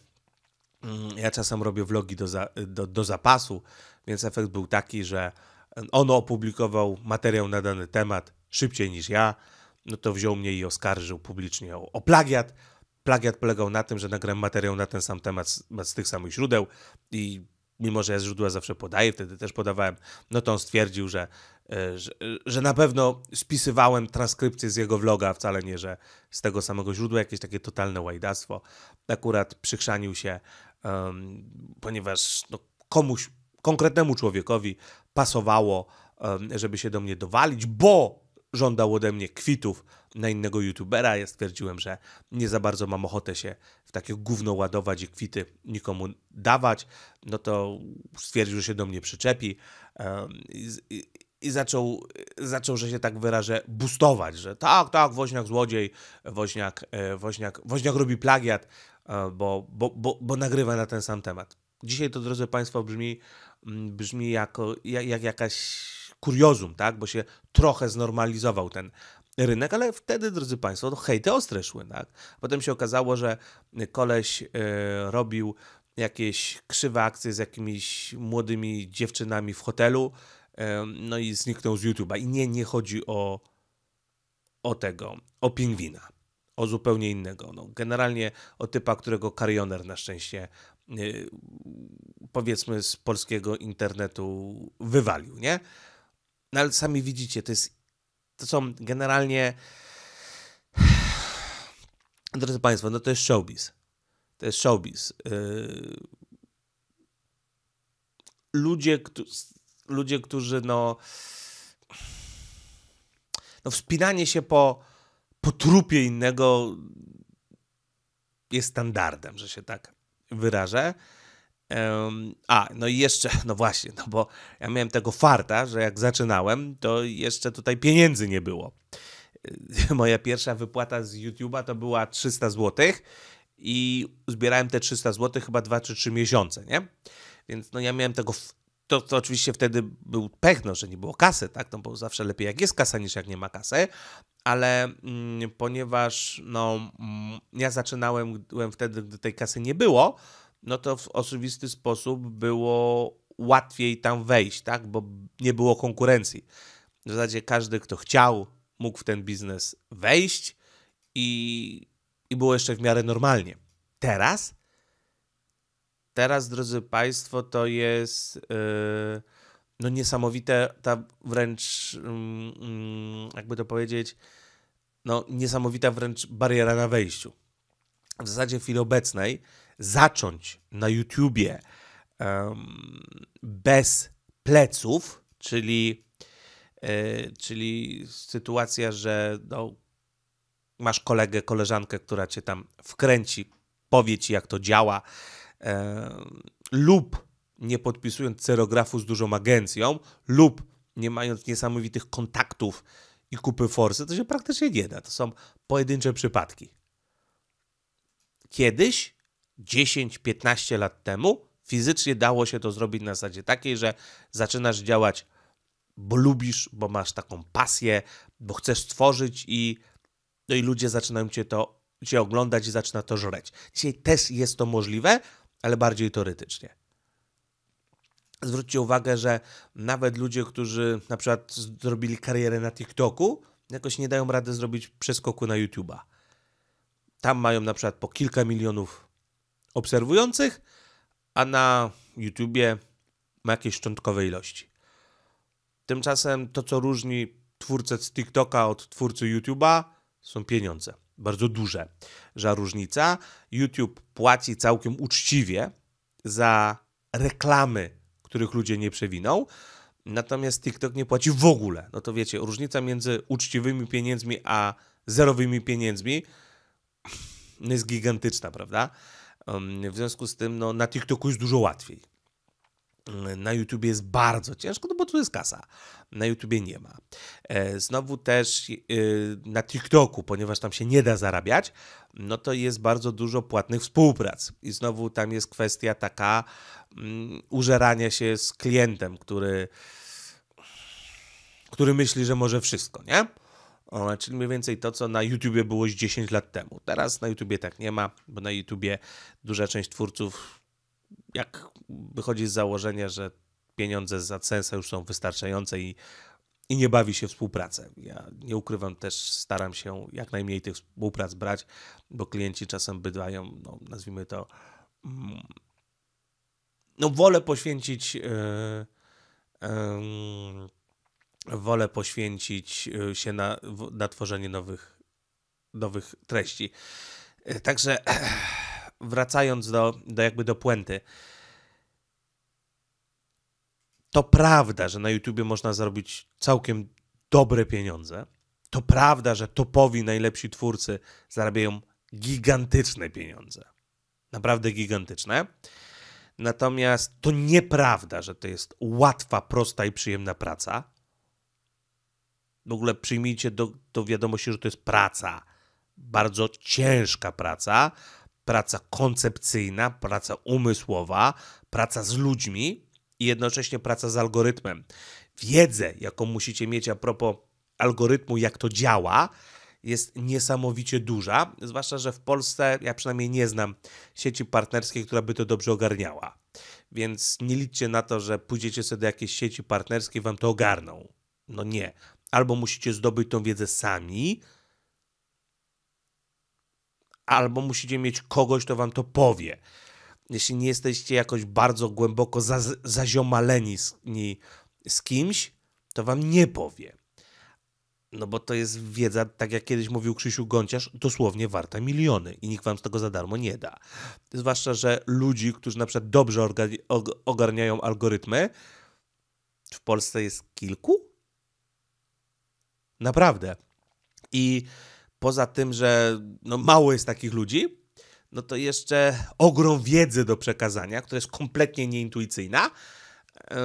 mm, ja czasem robię vlogi do, za, do, do zapasu, więc efekt był taki, że on opublikował materiał na dany temat szybciej niż ja. No to wziął mnie i oskarżył publicznie o, o plagiat plagiat polegał na tym, że nagrałem materiał na ten sam temat z, z, tych samych źródeł i mimo że ja źródła zawsze podaję, wtedy też podawałem, no to on stwierdził, że, e, że, że, na pewno spisywałem transkrypcję z jego vloga, wcale nie, że z tego samego źródła, jakieś takie totalne łajdactwo. Akurat przychrzanił się, um, ponieważ no, komuś, konkretnemu człowiekowi pasowało, um, żeby się do mnie dowalić, bo żądał ode mnie kwitów na innego youtubera. Ja stwierdziłem, że nie za bardzo mam ochotę się w takie gówno ładować i kwity nikomu dawać. No to stwierdził, że się do mnie przyczepi i, i, i zaczął, zaczął, że się tak wyrażę, bustować, że tak, tak, Woźniak złodziej, Woźniak, e, Woźniak, Woźniak robi plagiat, e, bo, bo, bo, bo nagrywa na ten sam temat. Dzisiaj to, drodzy Państwo, brzmi, mm, brzmi jako, jak, jak jakaś kuriozum, tak? bo się trochę znormalizował ten, rynek, ale wtedy, drodzy Państwo, no hejty ostre szły, tak? Potem się okazało, że koleś yy, robił jakieś krzywe akcje z jakimiś młodymi dziewczynami w hotelu, yy, no i zniknął z YouTube'a. I nie, nie chodzi o, o tego, o pingwina, o zupełnie innego. No, generalnie o typa, którego karioner na szczęście yy, powiedzmy z polskiego internetu wywalił, nie? No ale sami widzicie, to jest to są generalnie. *sighs* Drodzy Państwo, no to jest showbiz. To jest showbiz. Y, ludzie, ludzie, którzy no. No, wspinanie się po, po trupie innego jest standardem, że się tak wyrażę. Um, a, no i jeszcze, *laughs* no właśnie, no bo ja miałem tego farta, że jak zaczynałem, to jeszcze tutaj pieniędzy nie było. *laughs* Moja pierwsza wypłata z YouTube'a to była 300 zł i zbierałem te 300 zł chyba 2 czy 3 miesiące, nie? Więc no ja miałem tego to, to oczywiście wtedy był pech, no, że nie było kasy, tak? No bo zawsze lepiej jak jest kasa niż jak nie ma kasy, ale mm, ponieważ no, mm, ja zaczynałem byłem wtedy, gdy tej kasy nie było, no to w oczywisty sposób było łatwiej tam wejść, tak? Bo nie było konkurencji. W zasadzie każdy, kto chciał, mógł w ten biznes wejść i, i było jeszcze w miarę normalnie. Teraz? Teraz, drodzy Państwo, to jest yy, no niesamowite, ta wręcz, yy, jakby to powiedzieć, no niesamowita wręcz bariera na wejściu. W zasadzie w chwili obecnej zacząć na YouTubie um, bez pleców, czyli, yy, czyli sytuacja, że no, masz kolegę, koleżankę, która cię tam wkręci, powie ci, jak to działa, yy, lub nie podpisując cerografu z dużą agencją, lub nie mając niesamowitych kontaktów i kupy forsy, to się praktycznie nie da. To są pojedyncze przypadki. Kiedyś 10-15 lat temu fizycznie dało się to zrobić na zasadzie takiej, że zaczynasz działać, bo lubisz, bo masz taką pasję, bo chcesz stworzyć i, no i ludzie zaczynają cię to cię oglądać i zaczyna to żreć. Dzisiaj też jest to możliwe, ale bardziej teoretycznie. Zwróćcie uwagę, że nawet ludzie, którzy na przykład zrobili karierę na TikToku, jakoś nie dają rady zrobić przeskoku na YouTube'a. Tam mają na przykład po kilka milionów obserwujących, a na YouTubie ma jakieś szczątkowe ilości. Tymczasem to, co różni twórcę z TikToka od twórcy YouTube'a, są pieniądze. Bardzo duże. Że różnica. YouTube płaci całkiem uczciwie za reklamy, których ludzie nie przewiną. Natomiast TikTok nie płaci w ogóle. No to wiecie, różnica między uczciwymi pieniędzmi a zerowymi pieniędzmi no jest gigantyczna, prawda? W związku z tym no, na TikToku jest dużo łatwiej. Mm, na YouTube jest bardzo ciężko, no bo tu jest kasa. Na YouTube nie ma. E, znowu też e, na TikToku, ponieważ tam się nie da zarabiać, no to jest bardzo dużo płatnych współprac. I znowu tam jest kwestia taka mm, użerania się z klientem, który, który myśli, że może wszystko, nie? czyli mniej więcej to, co na YouTubie było 10 lat temu. Teraz na YouTubie tak nie ma, bo na YouTubie duża część twórców, jak wychodzi z założenia, że pieniądze za AdSense'a już są wystarczające i, i nie bawi się współpracę. Ja nie ukrywam, też staram się jak najmniej tych współprac brać, bo klienci czasem bydają, no, nazwijmy to, mm, no wolę poświęcić... Yy, yy, wolę poświęcić y, się na, na tworzenie nowych, nowych treści. Y, także *clears throat* wracając do, do jakby do puenty. To prawda, że na YouTubie można zarobić całkiem dobre pieniądze. To prawda, że topowi najlepsi twórcy zarabiają gigantyczne pieniądze. Naprawdę gigantyczne. Natomiast to nieprawda, że to jest łatwa, prosta i przyjemna praca w ogóle przyjmijcie do, do wiadomości, że to jest praca, bardzo ciężka praca, praca koncepcyjna, praca umysłowa, praca z ludźmi i jednocześnie praca z algorytmem. Wiedzę, jaką musicie mieć a propos algorytmu, jak to działa, jest niesamowicie duża, zwłaszcza, że w Polsce ja przynajmniej nie znam sieci partnerskiej, która by to dobrze ogarniała. Więc nie liczcie na to, że pójdziecie sobie do jakiejś sieci partnerskiej, wam to ogarną. No nie albo musicie zdobyć tą wiedzę sami, albo musicie mieć kogoś, kto wam to powie. Jeśli nie jesteście jakoś bardzo głęboko zaziomaleni z, z kimś, to wam nie powie. No bo to jest wiedza, tak jak kiedyś mówił Krzysiu Gąciarz, dosłownie warta miliony i nikt wam z tego za darmo nie da. Zwłaszcza, że ludzi, którzy na przykład dobrze ogarniają algorytmy, w Polsce jest kilku? Naprawdę. I poza tym, że no mało jest takich ludzi, no to jeszcze ogrom wiedzy do przekazania, która jest kompletnie nieintuicyjna, e,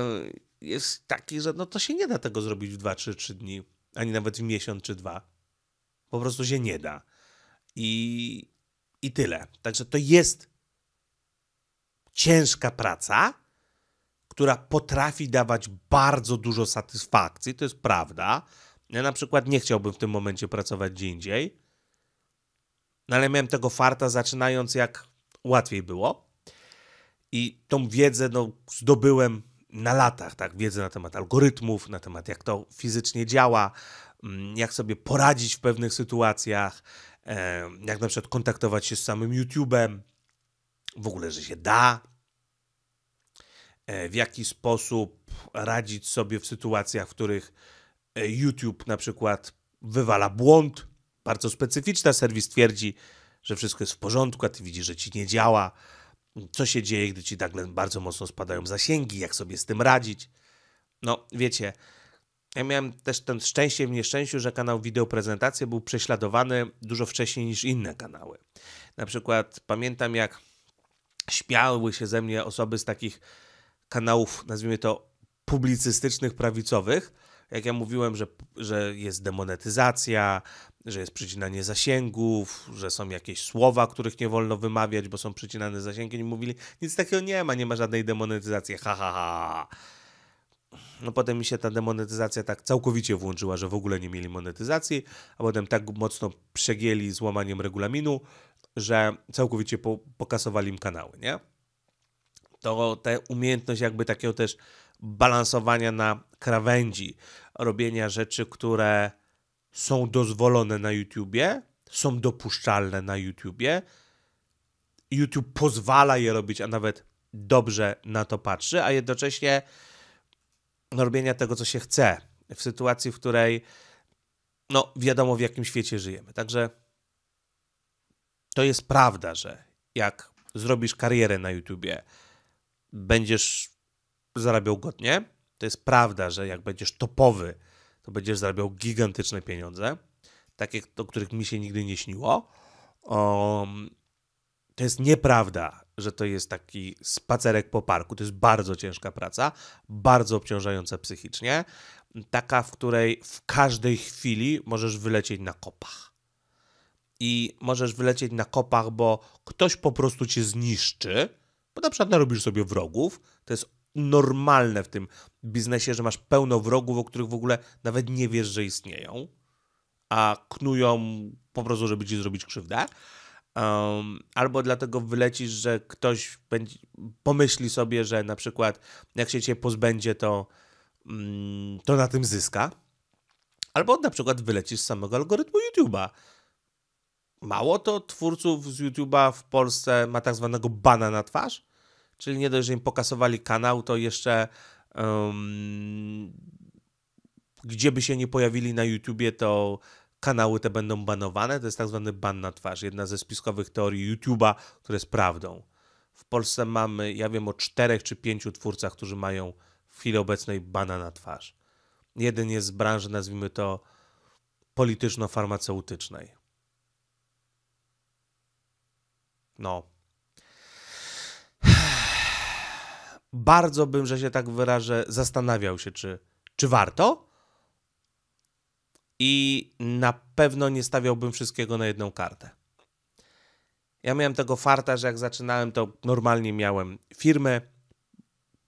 jest taki, że no to się nie da tego zrobić w 2, 3, dni, ani nawet w miesiąc czy dwa. Po prostu się nie da. I, i tyle. Także to jest ciężka praca, która potrafi dawać bardzo dużo satysfakcji, to jest prawda, ja na przykład nie chciałbym w tym momencie pracować gdzie indziej, no ale miałem tego farta zaczynając jak łatwiej było i tą wiedzę no, zdobyłem na latach, tak, wiedzę na temat algorytmów, na temat jak to fizycznie działa, mm, jak sobie poradzić w pewnych sytuacjach, jak na przykład kontaktować się z samym YouTube'em, w ogóle, że się da, e, w jaki sposób radzić sobie w sytuacjach, w których E, YouTube na przykład wywala błąd, bardzo specyficzny, serwis twierdzi, że wszystko jest w porządku, a ty widzisz, że ci nie działa. Co się dzieje, gdy ci nagle bardzo mocno spadają zasięgi, jak sobie z tym radzić? No, wiecie, ja miałem też ten szczęście w nieszczęściu, że kanał Wideoprezentacja był prześladowany dużo wcześniej niż inne kanały. Na przykład pamiętam, jak śmiały się ze mnie osoby z takich kanałów, nazwijmy to publicystycznych, prawicowych, jak ja mówiłem, że, że jest demonetyzacja, że jest przycinanie zasięgów, że są jakieś słowa, których nie wolno wymawiać, bo są przycinane zasięgi, nie mówili, nic takiego nie ma, nie ma żadnej demonetyzacji, ha, ha, ha. No potem mi się ta demonetyzacja tak całkowicie włączyła, że w ogóle nie mieli monetyzacji, a potem tak mocno przegięli złamaniem regulaminu, że całkowicie po, pokasowali im kanały, nie? To ta umiejętność jakby takiego też balansowania na krawędzi, robienia rzeczy, które są dozwolone na YouTubie, są dopuszczalne na YouTubie. YouTube pozwala je robić, a nawet dobrze na to patrzy, a jednocześnie robienia tego, co się chce, w sytuacji, w której no wiadomo, w jakim świecie żyjemy. Także to jest prawda, że jak zrobisz karierę na YouTubie, będziesz zarabiał godnie. To jest prawda, że jak będziesz topowy, to będziesz zarabiał gigantyczne pieniądze, takie, do których mi się nigdy nie śniło. Um, to jest nieprawda, że to jest taki spacerek po parku. To jest bardzo ciężka praca, bardzo obciążająca psychicznie, taka, w której w każdej chwili możesz wylecieć na kopach. I możesz wylecieć na kopach, bo ktoś po prostu cię zniszczy, bo na przykład narobisz sobie wrogów. To jest normalne w tym biznesie, że masz pełno wrogów, o których w ogóle nawet nie wiesz, że istnieją, a knują po prostu, żeby ci zrobić krzywdę. Um, albo dlatego wylecisz, że ktoś będzie, pomyśli sobie, że na przykład jak się cię pozbędzie, to, mm, to na tym zyska. Albo na przykład wylecisz z samego algorytmu YouTube'a. Mało to twórców z YouTube'a w Polsce ma tak zwanego bana na twarz, Czyli nie dość, że im pokasowali kanał, to jeszcze um, gdzie by się nie pojawili na YouTubie, to kanały te będą banowane. To jest tak zwany ban na twarz. Jedna ze spiskowych teorii YouTube'a, która jest prawdą. W Polsce mamy, ja wiem o czterech czy pięciu twórcach, którzy mają w chwili obecnej bana na twarz. Jeden jest z branży, nazwijmy to polityczno-farmaceutycznej. No, bardzo bym, że się tak wyrażę, zastanawiał się, czy, czy warto. I na pewno nie stawiałbym wszystkiego na jedną kartę. Ja miałem tego farta, że jak zaczynałem, to normalnie miałem firmy,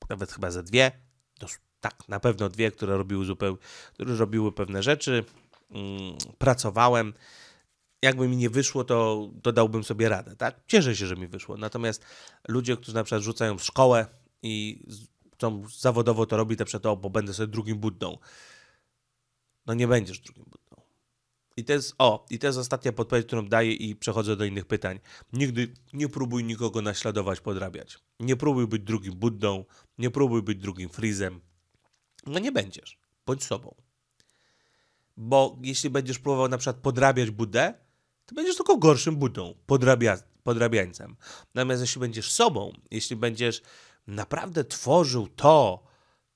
nawet chyba ze dwie, tak, na pewno dwie, które robiły zupełnie, które robiły pewne rzeczy. Mm, pracowałem. Jakby mi nie wyszło, to, dodałbym sobie radę, tak? Cieszę się, że mi wyszło. Natomiast ludzie, którzy na przykład rzucają szkołę, i tą, zawodowo to robi, to przeto, bo będę sobie drugim Buddą. No nie będziesz drugim Buddą. I to jest, o, i to jest ostatnia podpowiedź, którą daję i przechodzę do innych pytań. Nigdy nie próbuj nikogo naśladować, podrabiać. Nie próbuj być drugim Buddą, nie próbuj być drugim Frizem. No nie będziesz. Bądź sobą. Bo jeśli będziesz próbował na przykład podrabiać Buddę, to będziesz tylko gorszym Buddą, podrabia, podrabiańcem. Natomiast jeśli będziesz sobą, jeśli będziesz naprawdę tworzył to,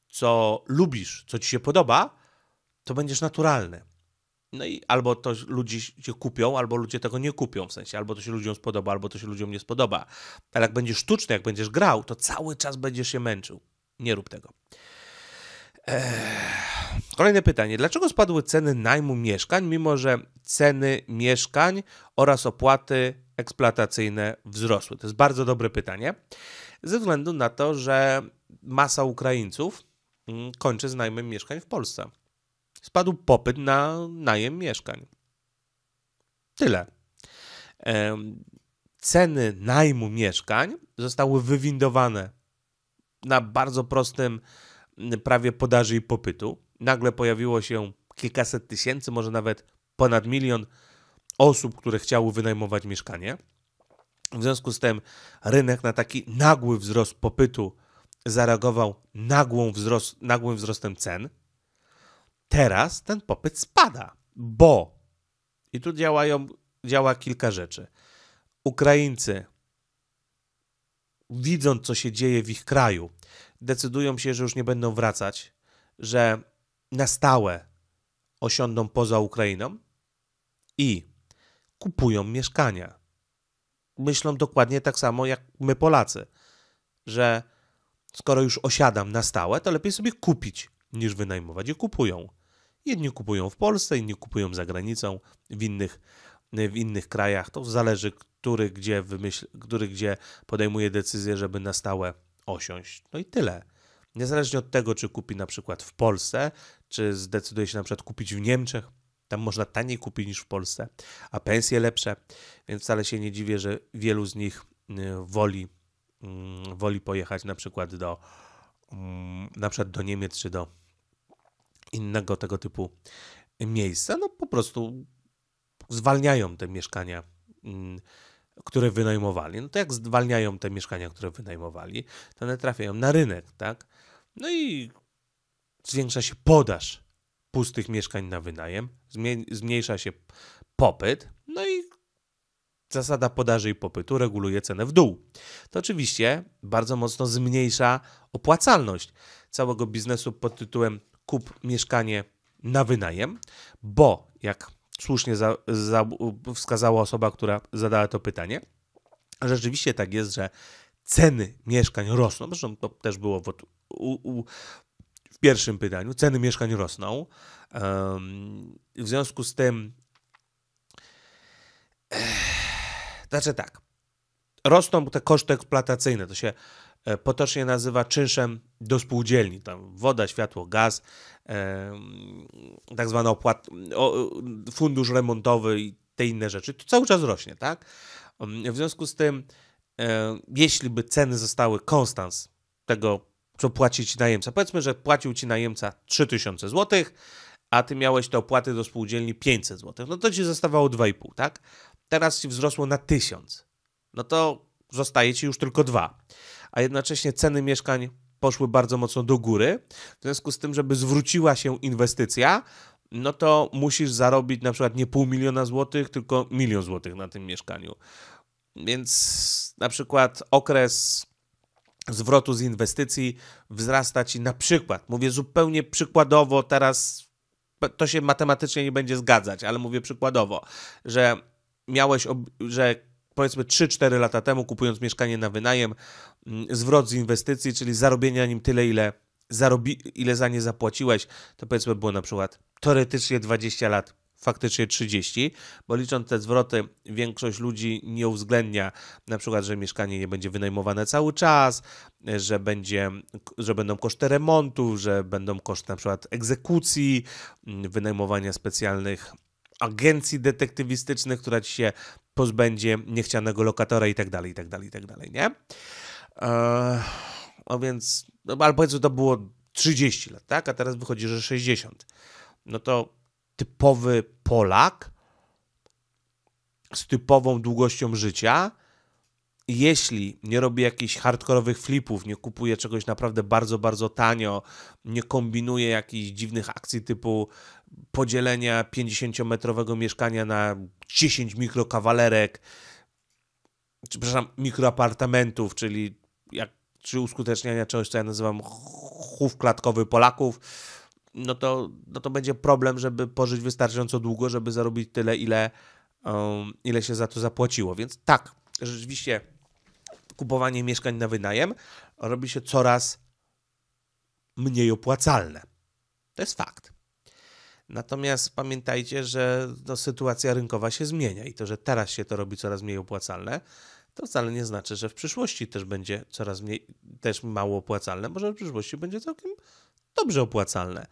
co lubisz, co ci się podoba, to będziesz naturalny. No i albo to ludzie cię kupią, albo ludzie tego nie kupią, w sensie albo to się ludziom spodoba, albo to się ludziom nie spodoba. Ale jak będziesz sztuczny, jak będziesz grał, to cały czas będziesz się męczył. Nie rób tego. Eee. Kolejne pytanie. Dlaczego spadły ceny najmu mieszkań, mimo że ceny mieszkań oraz opłaty eksploatacyjne wzrosły? To jest bardzo dobre pytanie ze względu na to, że masa Ukraińców mm, kończy z najmem mieszkań w Polsce. Spadł popyt na najem mieszkań. Tyle. Ceny najmu mieszkań zostały wywindowane na bardzo prostym mm, prawie podaży i popytu. Nagle pojawiło się kilkaset tysięcy, może nawet ponad milion osób, które chciały wynajmować mieszkanie. W związku z tym rynek na taki nagły wzrost popytu zareagował nagłą wzrost, nagłym wzrostem cen. Teraz ten popyt spada, bo i tu działają, działa kilka rzeczy. Ukraińcy, widząc co się dzieje w ich kraju, decydują się, że już nie będą wracać, że na stałe osiądą poza Ukrainą i kupują mieszkania myślą dokładnie tak samo jak my Polacy, że skoro już osiadam na stałe, to lepiej sobie kupić niż wynajmować i kupują. Jedni kupują w Polsce, inni kupują za granicą, w innych, w innych krajach. To zależy, który gdzie, wymyśl, który gdzie podejmuje decyzję, żeby na stałe osiąść. No i tyle. Niezależnie od tego, czy kupi na przykład w Polsce, czy zdecyduje się na przykład kupić w Niemczech, tam można taniej kupić niż w Polsce, a pensje lepsze, więc wcale się nie dziwię, że wielu z nich y, woli, mm, woli pojechać na przykład do, mm, na przykład do Niemiec czy do innego tego typu miejsca. No po prostu zwalniają te mieszkania, mm, które wynajmowali. No to jak zwalniają te mieszkania, które wynajmowali, to one trafiają na rynek, tak? No i zwiększa się podaż pustych mieszkań na wynajem, zmniejsza się popyt, no i zasada podaży i popytu reguluje cenę w dół. To oczywiście bardzo mocno zmniejsza opłacalność całego biznesu pod tytułem kup mieszkanie na wynajem, bo jak słusznie za, za, wskazała osoba, która zadała to pytanie, rzeczywiście tak jest, że ceny mieszkań rosną. Zresztą to też było w, u, u, w pierwszym pytaniu. Ceny mieszkań rosną. W związku z tym, eh, znaczy tak, rosną te koszty eksploatacyjne. To się e, potocznie nazywa czynszem do spółdzielni. Tam woda, światło, gaz, tak zwany opłat, fundusz remontowy i te inne rzeczy. To cały czas rośnie, tak? W związku z tym, e, jeśli by ceny zostały konstans tego co płaci ci najemca. Powiedzmy, że płacił ci najemca 3000 zł, a ty miałeś te opłaty do spółdzielni 500 zł. No to ci zostawało 2,5, tak? Teraz ci wzrosło na 1000. No to zostaje ci już tylko dwa. A jednocześnie ceny mieszkań poszły bardzo mocno do góry. W związku z tym, żeby zwróciła się inwestycja, no to musisz zarobić na przykład nie pół miliona złotych, tylko milion złotych na tym mieszkaniu. Więc na przykład okres zwrotu z inwestycji wzrasta ci na przykład, mówię zupełnie przykładowo, teraz to się matematycznie nie będzie zgadzać, ale mówię przykładowo, że miałeś, że powiedzmy 3-4 lata temu kupując mieszkanie na wynajem, mm, zwrot z inwestycji, czyli zarobienia nim tyle, ile, zarobi, ile za nie zapłaciłeś, to powiedzmy było na przykład teoretycznie 20 lat faktycznie 30, bo licząc te zwroty, większość ludzi nie uwzględnia na przykład, że mieszkanie nie będzie wynajmowane cały czas, że, będzie, że będą koszty remontu, że będą koszty na przykład egzekucji, wynajmowania specjalnych agencji detektywistycznych, która ci się pozbędzie niechcianego lokatora i tak dalej, i tak dalej, i tak dalej, nie? Eee, a no więc, no, ale powiedzmy, to było 30 lat, tak? A teraz wychodzi, że 60. No to typowy Polak z typową długością życia, jeśli nie robi jakichś hardkorowych flipów, nie kupuje czegoś naprawdę bardzo, bardzo tanio, nie kombinuje jakichś dziwnych akcji typu podzielenia 50-metrowego mieszkania na 10 mikrokawalerek, czy przepraszam, mikroapartamentów, czyli jak, czy uskuteczniania czegoś, co ja nazywam chów klatkowy Polaków, no to, no to będzie problem, żeby pożyć wystarczająco długo, żeby zarobić tyle, ile, um, ile się za to zapłaciło. Więc tak, rzeczywiście kupowanie mieszkań na wynajem robi się coraz mniej opłacalne. To jest fakt. Natomiast pamiętajcie, że no, sytuacja rynkowa się zmienia i to, że teraz się to robi coraz mniej opłacalne, to wcale nie znaczy, że w przyszłości też będzie coraz mniej, też mało opłacalne. Może w przyszłości będzie całkiem dobrze opłacalne.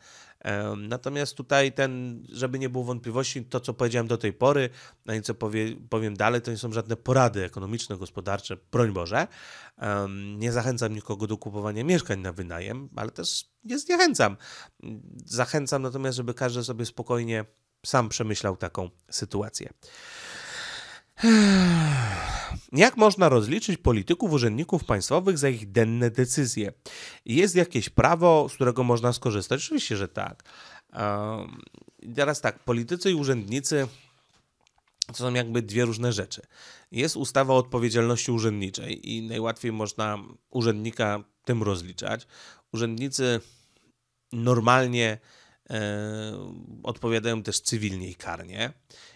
Natomiast tutaj ten, żeby nie było wątpliwości, to co powiedziałem do tej pory, a no i co powie, powiem dalej, to nie są żadne porady ekonomiczne, gospodarcze, broń Boże. Nie zachęcam nikogo do kupowania mieszkań na wynajem, ale też nie zniechęcam. Zachęcam natomiast, żeby każdy sobie spokojnie sam przemyślał taką sytuację. *sighs* Jak można rozliczyć polityków, urzędników państwowych za ich denne decyzje? Jest jakieś prawo, z którego można skorzystać? Oczywiście, że tak. Um, teraz tak, politycy i urzędnicy to są jakby dwie różne rzeczy. Jest ustawa o odpowiedzialności urzędniczej i najłatwiej można urzędnika tym rozliczać. Urzędnicy normalnie e, odpowiadają też cywilnie i karnie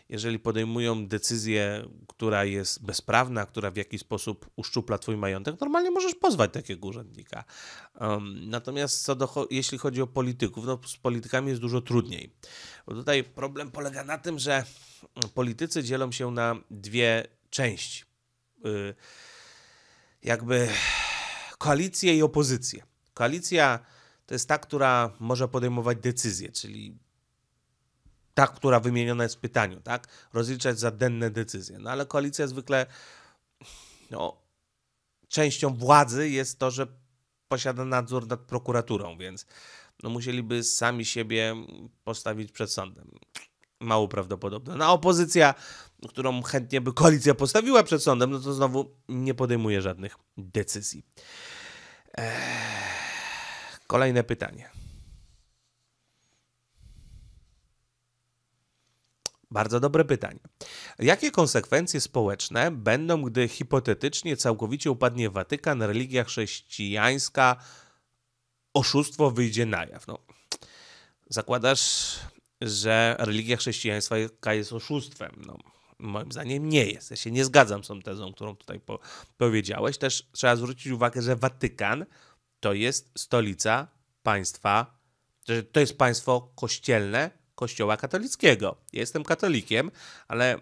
jeżeli podejmują decyzję, która jest bezprawna, która w jakiś sposób uszczupla twój majątek, normalnie możesz pozwać takiego urzędnika. Um, natomiast co do, jeśli chodzi o polityków, no z politykami jest dużo trudniej. Bo tutaj problem polega na tym, że politycy dzielą się na dwie części. Y, jakby koalicję i opozycję. Koalicja to jest ta, która może podejmować decyzje, czyli ta, która wymieniona jest w pytaniu, tak? Rozliczać za denne decyzje. No ale koalicja zwykle no, częścią władzy jest to, że posiada nadzór nad prokuraturą, więc no, musieliby sami siebie postawić przed sądem. Mało prawdopodobne. No a opozycja, którą chętnie by koalicja postawiła przed sądem, no to znowu nie podejmuje żadnych decyzji. Eee, kolejne pytanie. Bardzo dobre pytanie. Jakie konsekwencje społeczne będą, gdy hipotetycznie całkowicie upadnie Watykan, religia chrześcijańska, oszustwo wyjdzie na jaw? No, zakładasz, że religia chrześcijańska jest oszustwem. No, moim zdaniem nie jest. Ja się nie zgadzam z tą tezą, którą tutaj po powiedziałeś. Też trzeba zwrócić uwagę, że Watykan to jest stolica państwa, to jest państwo kościelne, Kościoła katolickiego. jestem katolikiem, ale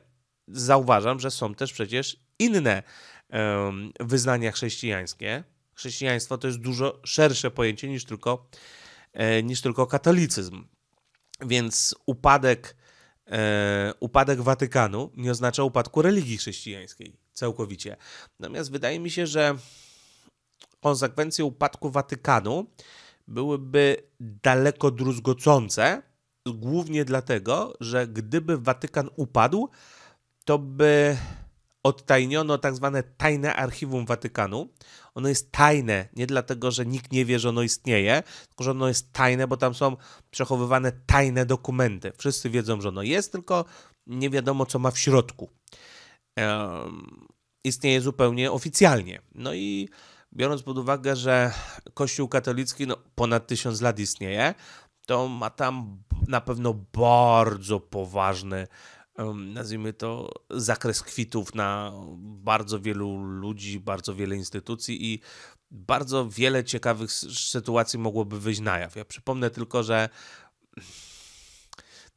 zauważam, że są też przecież inne um, wyznania chrześcijańskie. Chrześcijaństwo to jest dużo szersze pojęcie niż tylko, e, niż tylko katolicyzm. Więc upadek, e, upadek Watykanu nie oznacza upadku religii chrześcijańskiej całkowicie. Natomiast wydaje mi się, że konsekwencje upadku Watykanu byłyby daleko druzgocące, głównie dlatego, że gdyby Watykan upadł, to by odtajniono tak zwane tajne archiwum Watykanu. Ono jest tajne nie dlatego, że nikt nie wie, że ono istnieje, tylko że ono jest tajne, bo tam są przechowywane tajne dokumenty. Wszyscy wiedzą, że ono jest, tylko nie wiadomo, co ma w środku. istnieje zupełnie oficjalnie. No i biorąc pod uwagę, że Kościół katolicki no, ponad tysiąc lat istnieje, to ma tam na pewno bardzo poważny, nazwijmy to, zakres kwitów na bardzo wielu ludzi, bardzo wiele instytucji i bardzo wiele ciekawych sytuacji mogłoby wyjść na jaw. Ja przypomnę tylko, że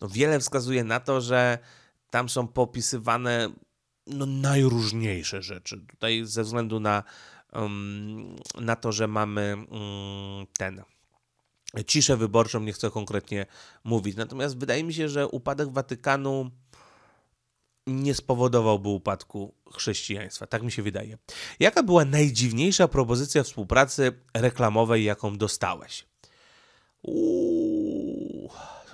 no wiele wskazuje na to, że tam są popisywane no, najróżniejsze rzeczy. Tutaj ze względu na, um, na to, że mamy um, ten ciszę wyborczą, nie chcę konkretnie mówić. Natomiast wydaje mi się, że upadek Watykanu nie spowodowałby upadku chrześcijaństwa. Tak mi się wydaje. Jaka była najdziwniejsza propozycja współpracy reklamowej, jaką dostałeś? Uuu,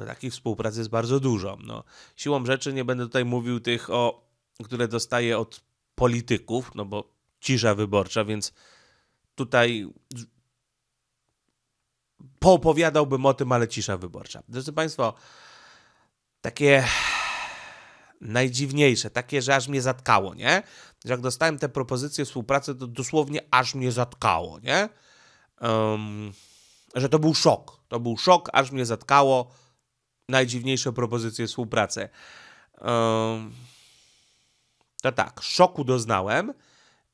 takich współpracy jest bardzo dużo. No, siłą rzeczy nie będę tutaj mówił tych, o, które dostaję od polityków, no bo cisza wyborcza, więc tutaj poopowiadałbym o tym, ale cisza wyborcza. Drodzy Państwo, takie najdziwniejsze, takie, że aż mnie zatkało, nie? Że jak dostałem te propozycje współpracy, to dosłownie aż mnie zatkało, nie? Um, że to był szok. To był szok, aż mnie zatkało. Najdziwniejsze propozycje współpracy. Um, to tak, szoku doznałem,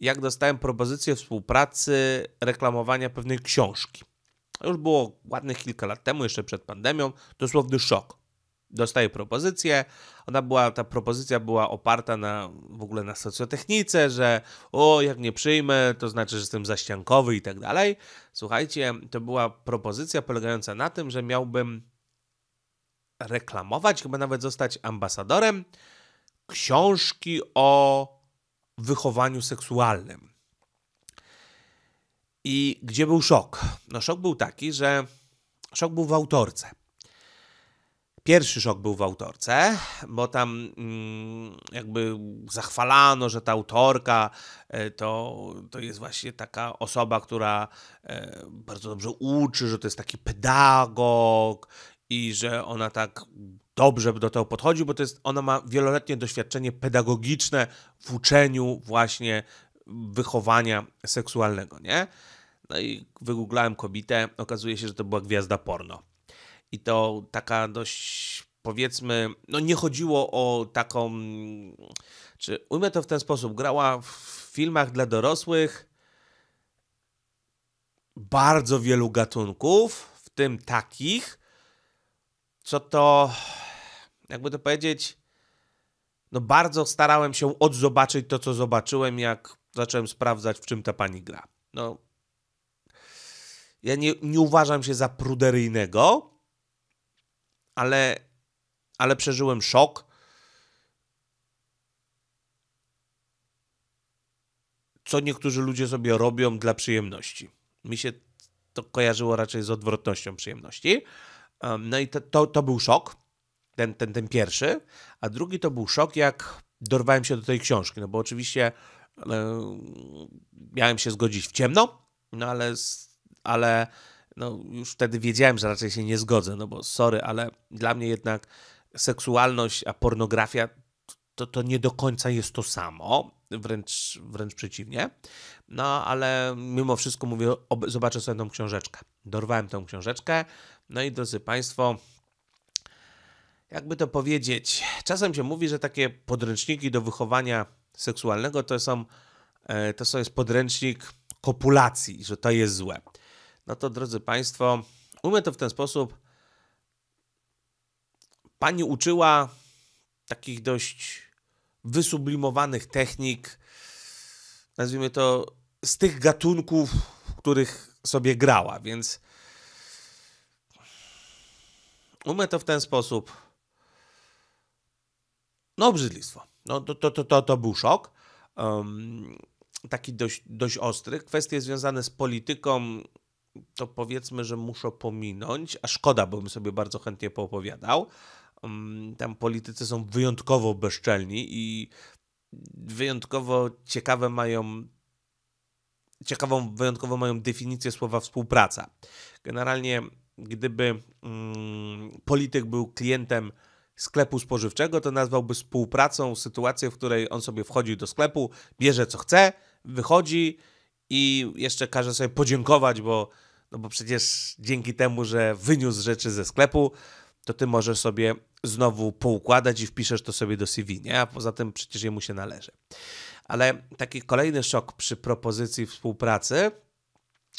jak dostałem propozycję współpracy reklamowania pewnej książki to już było ładnych kilka lat temu, jeszcze przed pandemią, dosłowny szok. Dostaję propozycję, ona była, ta propozycja była oparta na, w ogóle na socjotechnice, że o, jak nie przyjmę, to znaczy, że jestem zaściankowy i tak dalej. Słuchajcie, to była propozycja polegająca na tym, że miałbym reklamować, chyba nawet zostać ambasadorem książki o wychowaniu seksualnym. I gdzie był szok? No szok był taki, że szok był w autorce. Pierwszy szok był w autorce, bo tam mm, jakby zachwalano, że ta autorka e, to, to jest właśnie taka osoba, która e, bardzo dobrze uczy, że to jest taki pedagog i że ona tak dobrze do tego podchodzi, bo to jest, ona ma wieloletnie doświadczenie pedagogiczne w uczeniu właśnie wychowania seksualnego, nie? No i wygooglałem kobietę, okazuje się, że to była gwiazda porno. I to taka dość, powiedzmy, no nie chodziło o taką, czy ujmę to w ten sposób, grała w filmach dla dorosłych bardzo wielu gatunków, w tym takich, co to, jakby to powiedzieć, no bardzo starałem się odzobaczyć to, co zobaczyłem, jak zacząłem sprawdzać, w czym ta pani gra. No, ja nie, nie uważam się za pruderyjnego, ale, ale przeżyłem szok. Co niektórzy ludzie sobie robią dla przyjemności. Mi się to kojarzyło raczej z odwrotnością przyjemności. Um, no i to, to, to był szok, ten, ten, ten pierwszy. A drugi to był szok, jak dorwałem się do tej książki. No bo oczywiście Mm, miałem się zgodzić w ciemno, no ale, ale no już wtedy wiedziałem, że raczej się nie zgodzę, no bo sorry, ale dla mnie jednak seksualność, a pornografia to, to nie do końca jest to samo, wręcz, wręcz przeciwnie. No ale mimo wszystko mówię, ob, zobaczę sobie tą książeczkę. Dorwałem tą książeczkę, no i drodzy Państwo, jakby to powiedzieć, czasem się mówi, że takie podręczniki do wychowania seksualnego, to, są, e, to są jest podręcznik kopulacji, że to jest złe. No to drodzy Państwo, umiem to w ten sposób. Pani uczyła takich dość wysublimowanych technik, nazwijmy to z tych gatunków, w których sobie grała, więc umiem to w ten sposób. No, obrzydlistwo. No to, to, to, to, to był szok. Um, taki dość, dość ostry. Kwestie związane z polityką to powiedzmy, że muszę pominąć, a szkoda, bo bym sobie bardzo chętnie poopowiadał. Um, tam politycy są wyjątkowo bezczelni i wyjątkowo ciekawe mają ciekawą, wyjątkowo mają definicję słowa współpraca. Generalnie, gdyby mm, polityk był klientem sklepu spożywczego, to nazwałby współpracą sytuację, w której on sobie wchodzi do sklepu, bierze co chce, wychodzi i jeszcze każe sobie podziękować, bo, no bo przecież dzięki temu, że wyniósł rzeczy ze sklepu, to ty możesz sobie znowu poukładać i wpiszesz to sobie do CV, nie? A poza tym przecież jemu się należy. Ale taki kolejny szok przy propozycji współpracy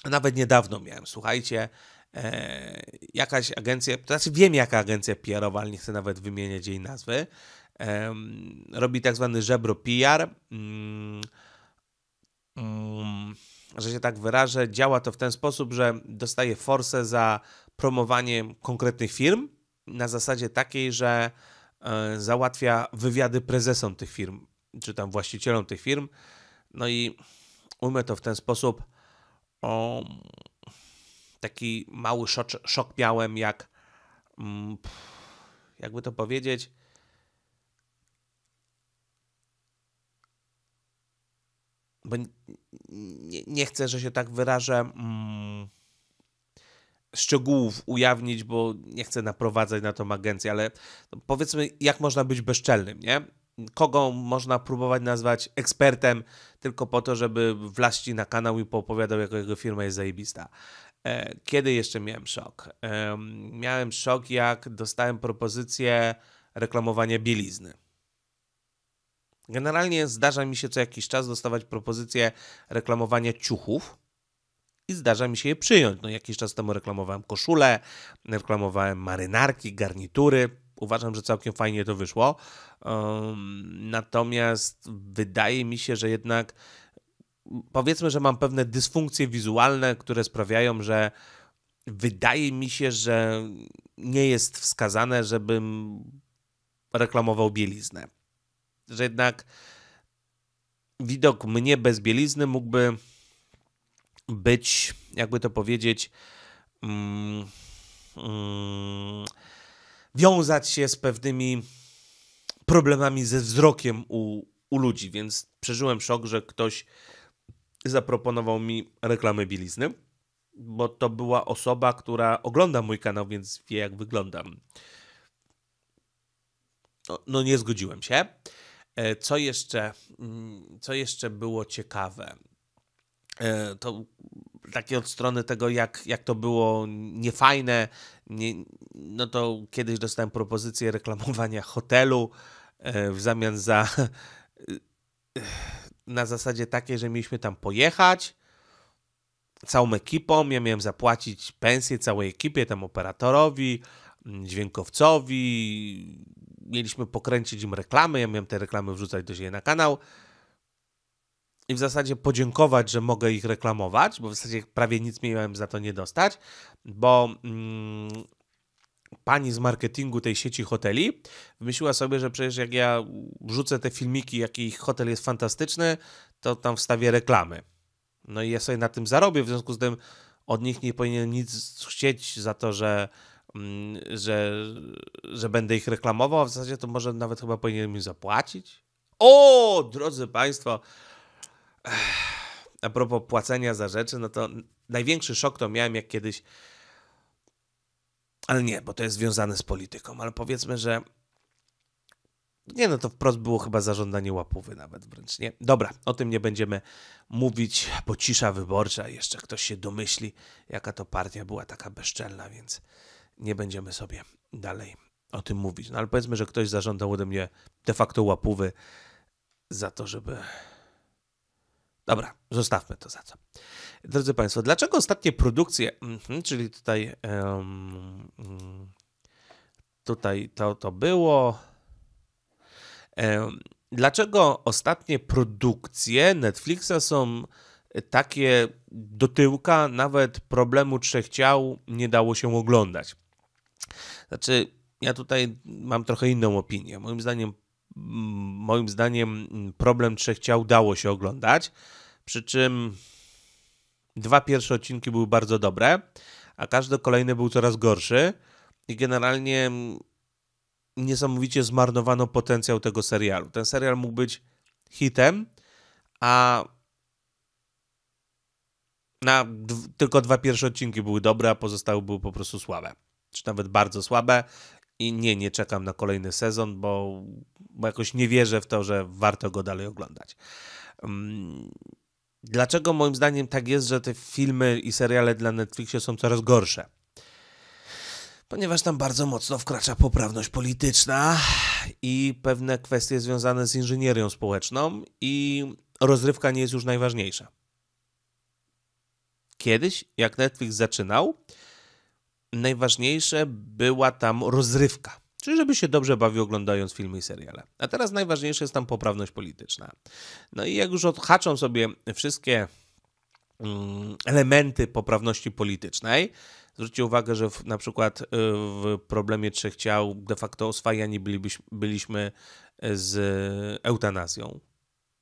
nawet niedawno miałem. Słuchajcie, e, jakaś agencja, to znaczy wiem jaka agencja PR-owa, ale nie chcę nawet wymieniać jej nazwy, e, robi tak zwany żebro PR. Mm, mm, że się tak wyrażę, działa to w ten sposób, że dostaje forsę za promowanie konkretnych firm na zasadzie takiej, że e, załatwia wywiady prezesom tych firm, czy tam właścicielom tych firm. No i ujmę to w ten sposób. O, taki mały szok, szok miałem, jak mm, jakby to powiedzieć. Bo nie, nie chcę, że się tak wyrażę, mm, szczegółów ujawnić, bo nie chcę naprowadzać na tą agencję, ale no powiedzmy, jak można być bezczelnym, nie? Kogo można próbować nazwać ekspertem tylko po to, żeby wlaści na kanał i poopowiadał, jak jego firma jest zajebista. E, kiedy jeszcze miałem szok? E, miałem szok, jak dostałem propozycję reklamowania bielizny. Generalnie zdarza mi się co jakiś czas dostawać propozycję reklamowania ciuchów i zdarza mi się je przyjąć. No, jakiś czas temu reklamowałem koszulę, reklamowałem marynarki, garnitury. Uważam, że całkiem fajnie to wyszło. Um, natomiast wydaje mi się, że jednak powiedzmy, że mam pewne dysfunkcje wizualne, które sprawiają, że wydaje mi się, że nie jest wskazane, żebym reklamował bieliznę. Że jednak widok mnie bez bielizny mógłby być, jakby to powiedzieć, mm, mm, wiązać się z pewnymi problemami ze wzrokiem u, u ludzi, więc przeżyłem szok, że ktoś zaproponował mi reklamę bielizny, bo to była osoba, która ogląda mój kanał, więc wie jak wyglądam. No, no nie zgodziłem się. E, co jeszcze, mm, co jeszcze było ciekawe? E, to takie od strony tego, jak, jak to było niefajne, nie, no to kiedyś dostałem propozycję reklamowania hotelu e, w zamian za na zasadzie takiej, że mieliśmy tam pojechać całą ekipą. Ja miałem zapłacić pensję całej ekipie, tam operatorowi, mm, dźwiękowcowi. Mieliśmy pokręcić im reklamy. Ja miałem te reklamy wrzucać do siebie na kanał. I w zasadzie podziękować, że mogę ich reklamować, bo w zasadzie prawie nic mi miałem za to nie dostać, bo mm, pani z marketingu tej sieci hoteli wymyśliła sobie, że przecież jak ja wrzucę te filmiki, jaki ich hotel jest fantastyczny, to tam wstawię reklamy. No i ja sobie na tym zarobię, w związku z tym od nich nie powinienem nic chcieć za to, że, mm, że, że będę ich reklamował, a w zasadzie to może nawet chyba powinienem im zapłacić. O, drodzy Państwo, a propos płacenia za rzeczy, no to największy szok to miałem, jak kiedyś ale nie, bo to jest związane z polityką, ale powiedzmy, że nie no, to wprost było chyba zażądanie łapówy nawet wręcz, nie? Dobra, o tym nie będziemy mówić, bo cisza wyborcza, jeszcze ktoś się domyśli, jaka to partia była taka bezczelna, więc nie będziemy sobie dalej o tym mówić. No ale powiedzmy, że ktoś zażądał ode mnie de facto łapówy za to, żeby Dobra, zostawmy to za co. Drodzy Państwo, dlaczego ostatnie produkcje, mhm, czyli tutaj, tutaj to, to było, dlaczego ostatnie produkcje Netflixa są takie do tyłka, nawet problemu trzech ciał nie dało się oglądać? Znaczy, ja tutaj mam trochę inną opinię. Moim zdaniem moim zdaniem problem trzech ciał dało się oglądać. Przy czym dwa pierwsze odcinki były bardzo dobre, a każdy kolejny był coraz gorszy i generalnie niesamowicie zmarnowano potencjał tego serialu. Ten serial mógł być hitem, a na tylko dwa pierwsze odcinki były dobre, a pozostałe były po prostu słabe. Czy nawet bardzo słabe. I nie, nie czekam na kolejny sezon, bo bo jakoś nie wierzę w to, że warto go dalej oglądać. Mm, dlaczego moim zdaniem tak jest, że te filmy i seriale dla Netflixa są coraz gorsze? Ponieważ tam bardzo mocno wkracza poprawność polityczna i pewne kwestie związane z inżynierią społeczną, i rozrywka nie jest już najważniejsza. Kiedyś, jak Netflix zaczynał, najważniejsze była tam rozrywka czyli żeby się dobrze bawił oglądając filmy i seriale. A teraz najważniejsza jest tam poprawność polityczna. No i jak już odhaczą sobie wszystkie mm, elementy poprawności politycznej. Zwróćcie uwagę, że w, na przykład y, w problemie trzech ciał de facto oswajani bylibyśmy, byliśmy z eutanazją.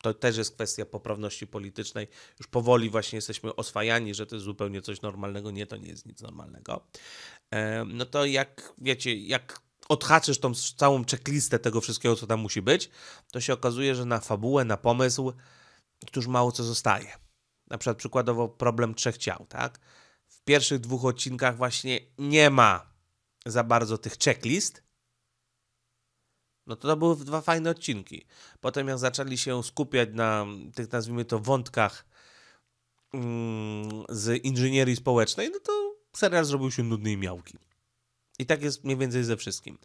To też jest kwestia poprawności politycznej. Już powoli właśnie jesteśmy oswajani, że to jest zupełnie coś normalnego. Nie, to nie jest nic normalnego. E, no to jak, wiecie, jak odhaczysz tą całą checklistę tego wszystkiego, co tam musi być, to się okazuje, że na fabułę, na pomysł, już mało co zostaje. Na przykład przykładowo problem trzech ciał, tak? W pierwszych dwóch odcinkach właśnie nie ma za bardzo tych checklist, no to to były dwa fajne odcinki. Potem jak zaczęli się skupiać na tych, nazwijmy to, wątkach mm, z inżynierii społecznej, no to serial zrobił się nudny i miałki. I tak jest mniej więcej ze wszystkim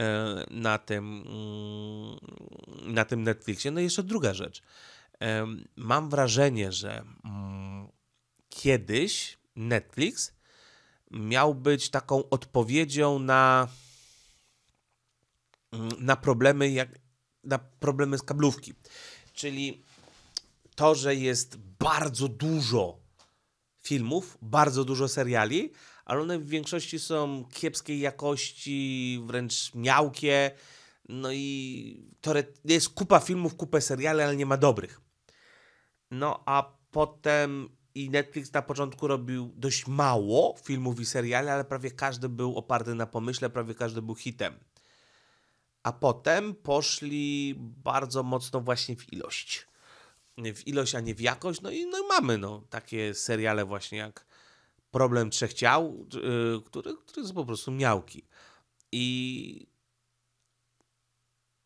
e, na tym, mm, na tym Netflixie. No i jeszcze druga rzecz. E, mam wrażenie, że mm, kiedyś Netflix miał być taką odpowiedzią na, mm, na problemy jak na problemy z kablówki. Czyli to, że jest bardzo dużo filmów, bardzo dużo seriali, ale one w większości są kiepskiej jakości, wręcz miałkie. No i jest kupa filmów, kupę seriali, ale nie ma dobrych. No a potem i Netflix na początku robił dość mało filmów i seriali, ale prawie każdy był oparty na pomyśle, prawie każdy był hitem. A potem poszli bardzo mocno właśnie w ilość. W ilość, a nie w jakość. No i no mamy no, takie seriale właśnie jak problem trzech ciał, y, który, który jest po prostu miałki. I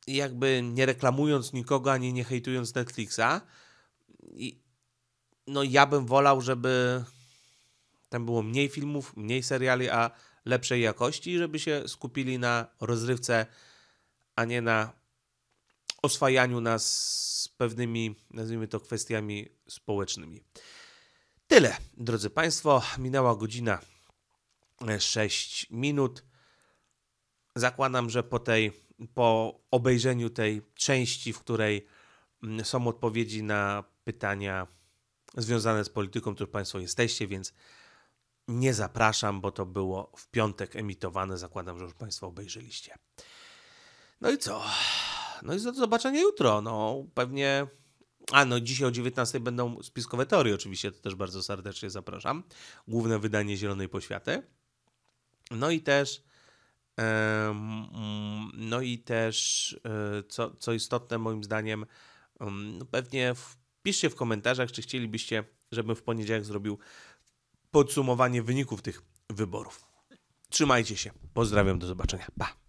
jakby nie reklamując nikogo, ani nie hejtując Netflixa, i, no ja bym wolał, żeby tam było mniej filmów, mniej seriali, a lepszej jakości, żeby się skupili na rozrywce, a nie na oswajaniu nas z pewnymi, nazwijmy to, kwestiami społecznymi. Tyle, drodzy Państwo. Minęła godzina 6 e, minut. Zakładam, że po, tej, po obejrzeniu tej części, w której mm, są odpowiedzi na pytania związane z polityką, którą Państwo jesteście, więc nie zapraszam, bo to było w piątek emitowane. Zakładam, że już Państwo obejrzyliście. No i co? No i do zobaczenia jutro. No, pewnie a no, dzisiaj o 19 będą spiskowe teorie, oczywiście, to też bardzo serdecznie zapraszam. Główne wydanie Zielonej Poświaty. No i też. No i też, e, co, co istotne moim zdaniem, no pewnie wpiszcie w komentarzach, czy chcielibyście, żebym w poniedziałek zrobił podsumowanie wyników tych wyborów. Trzymajcie się. Pozdrawiam, do zobaczenia. Pa!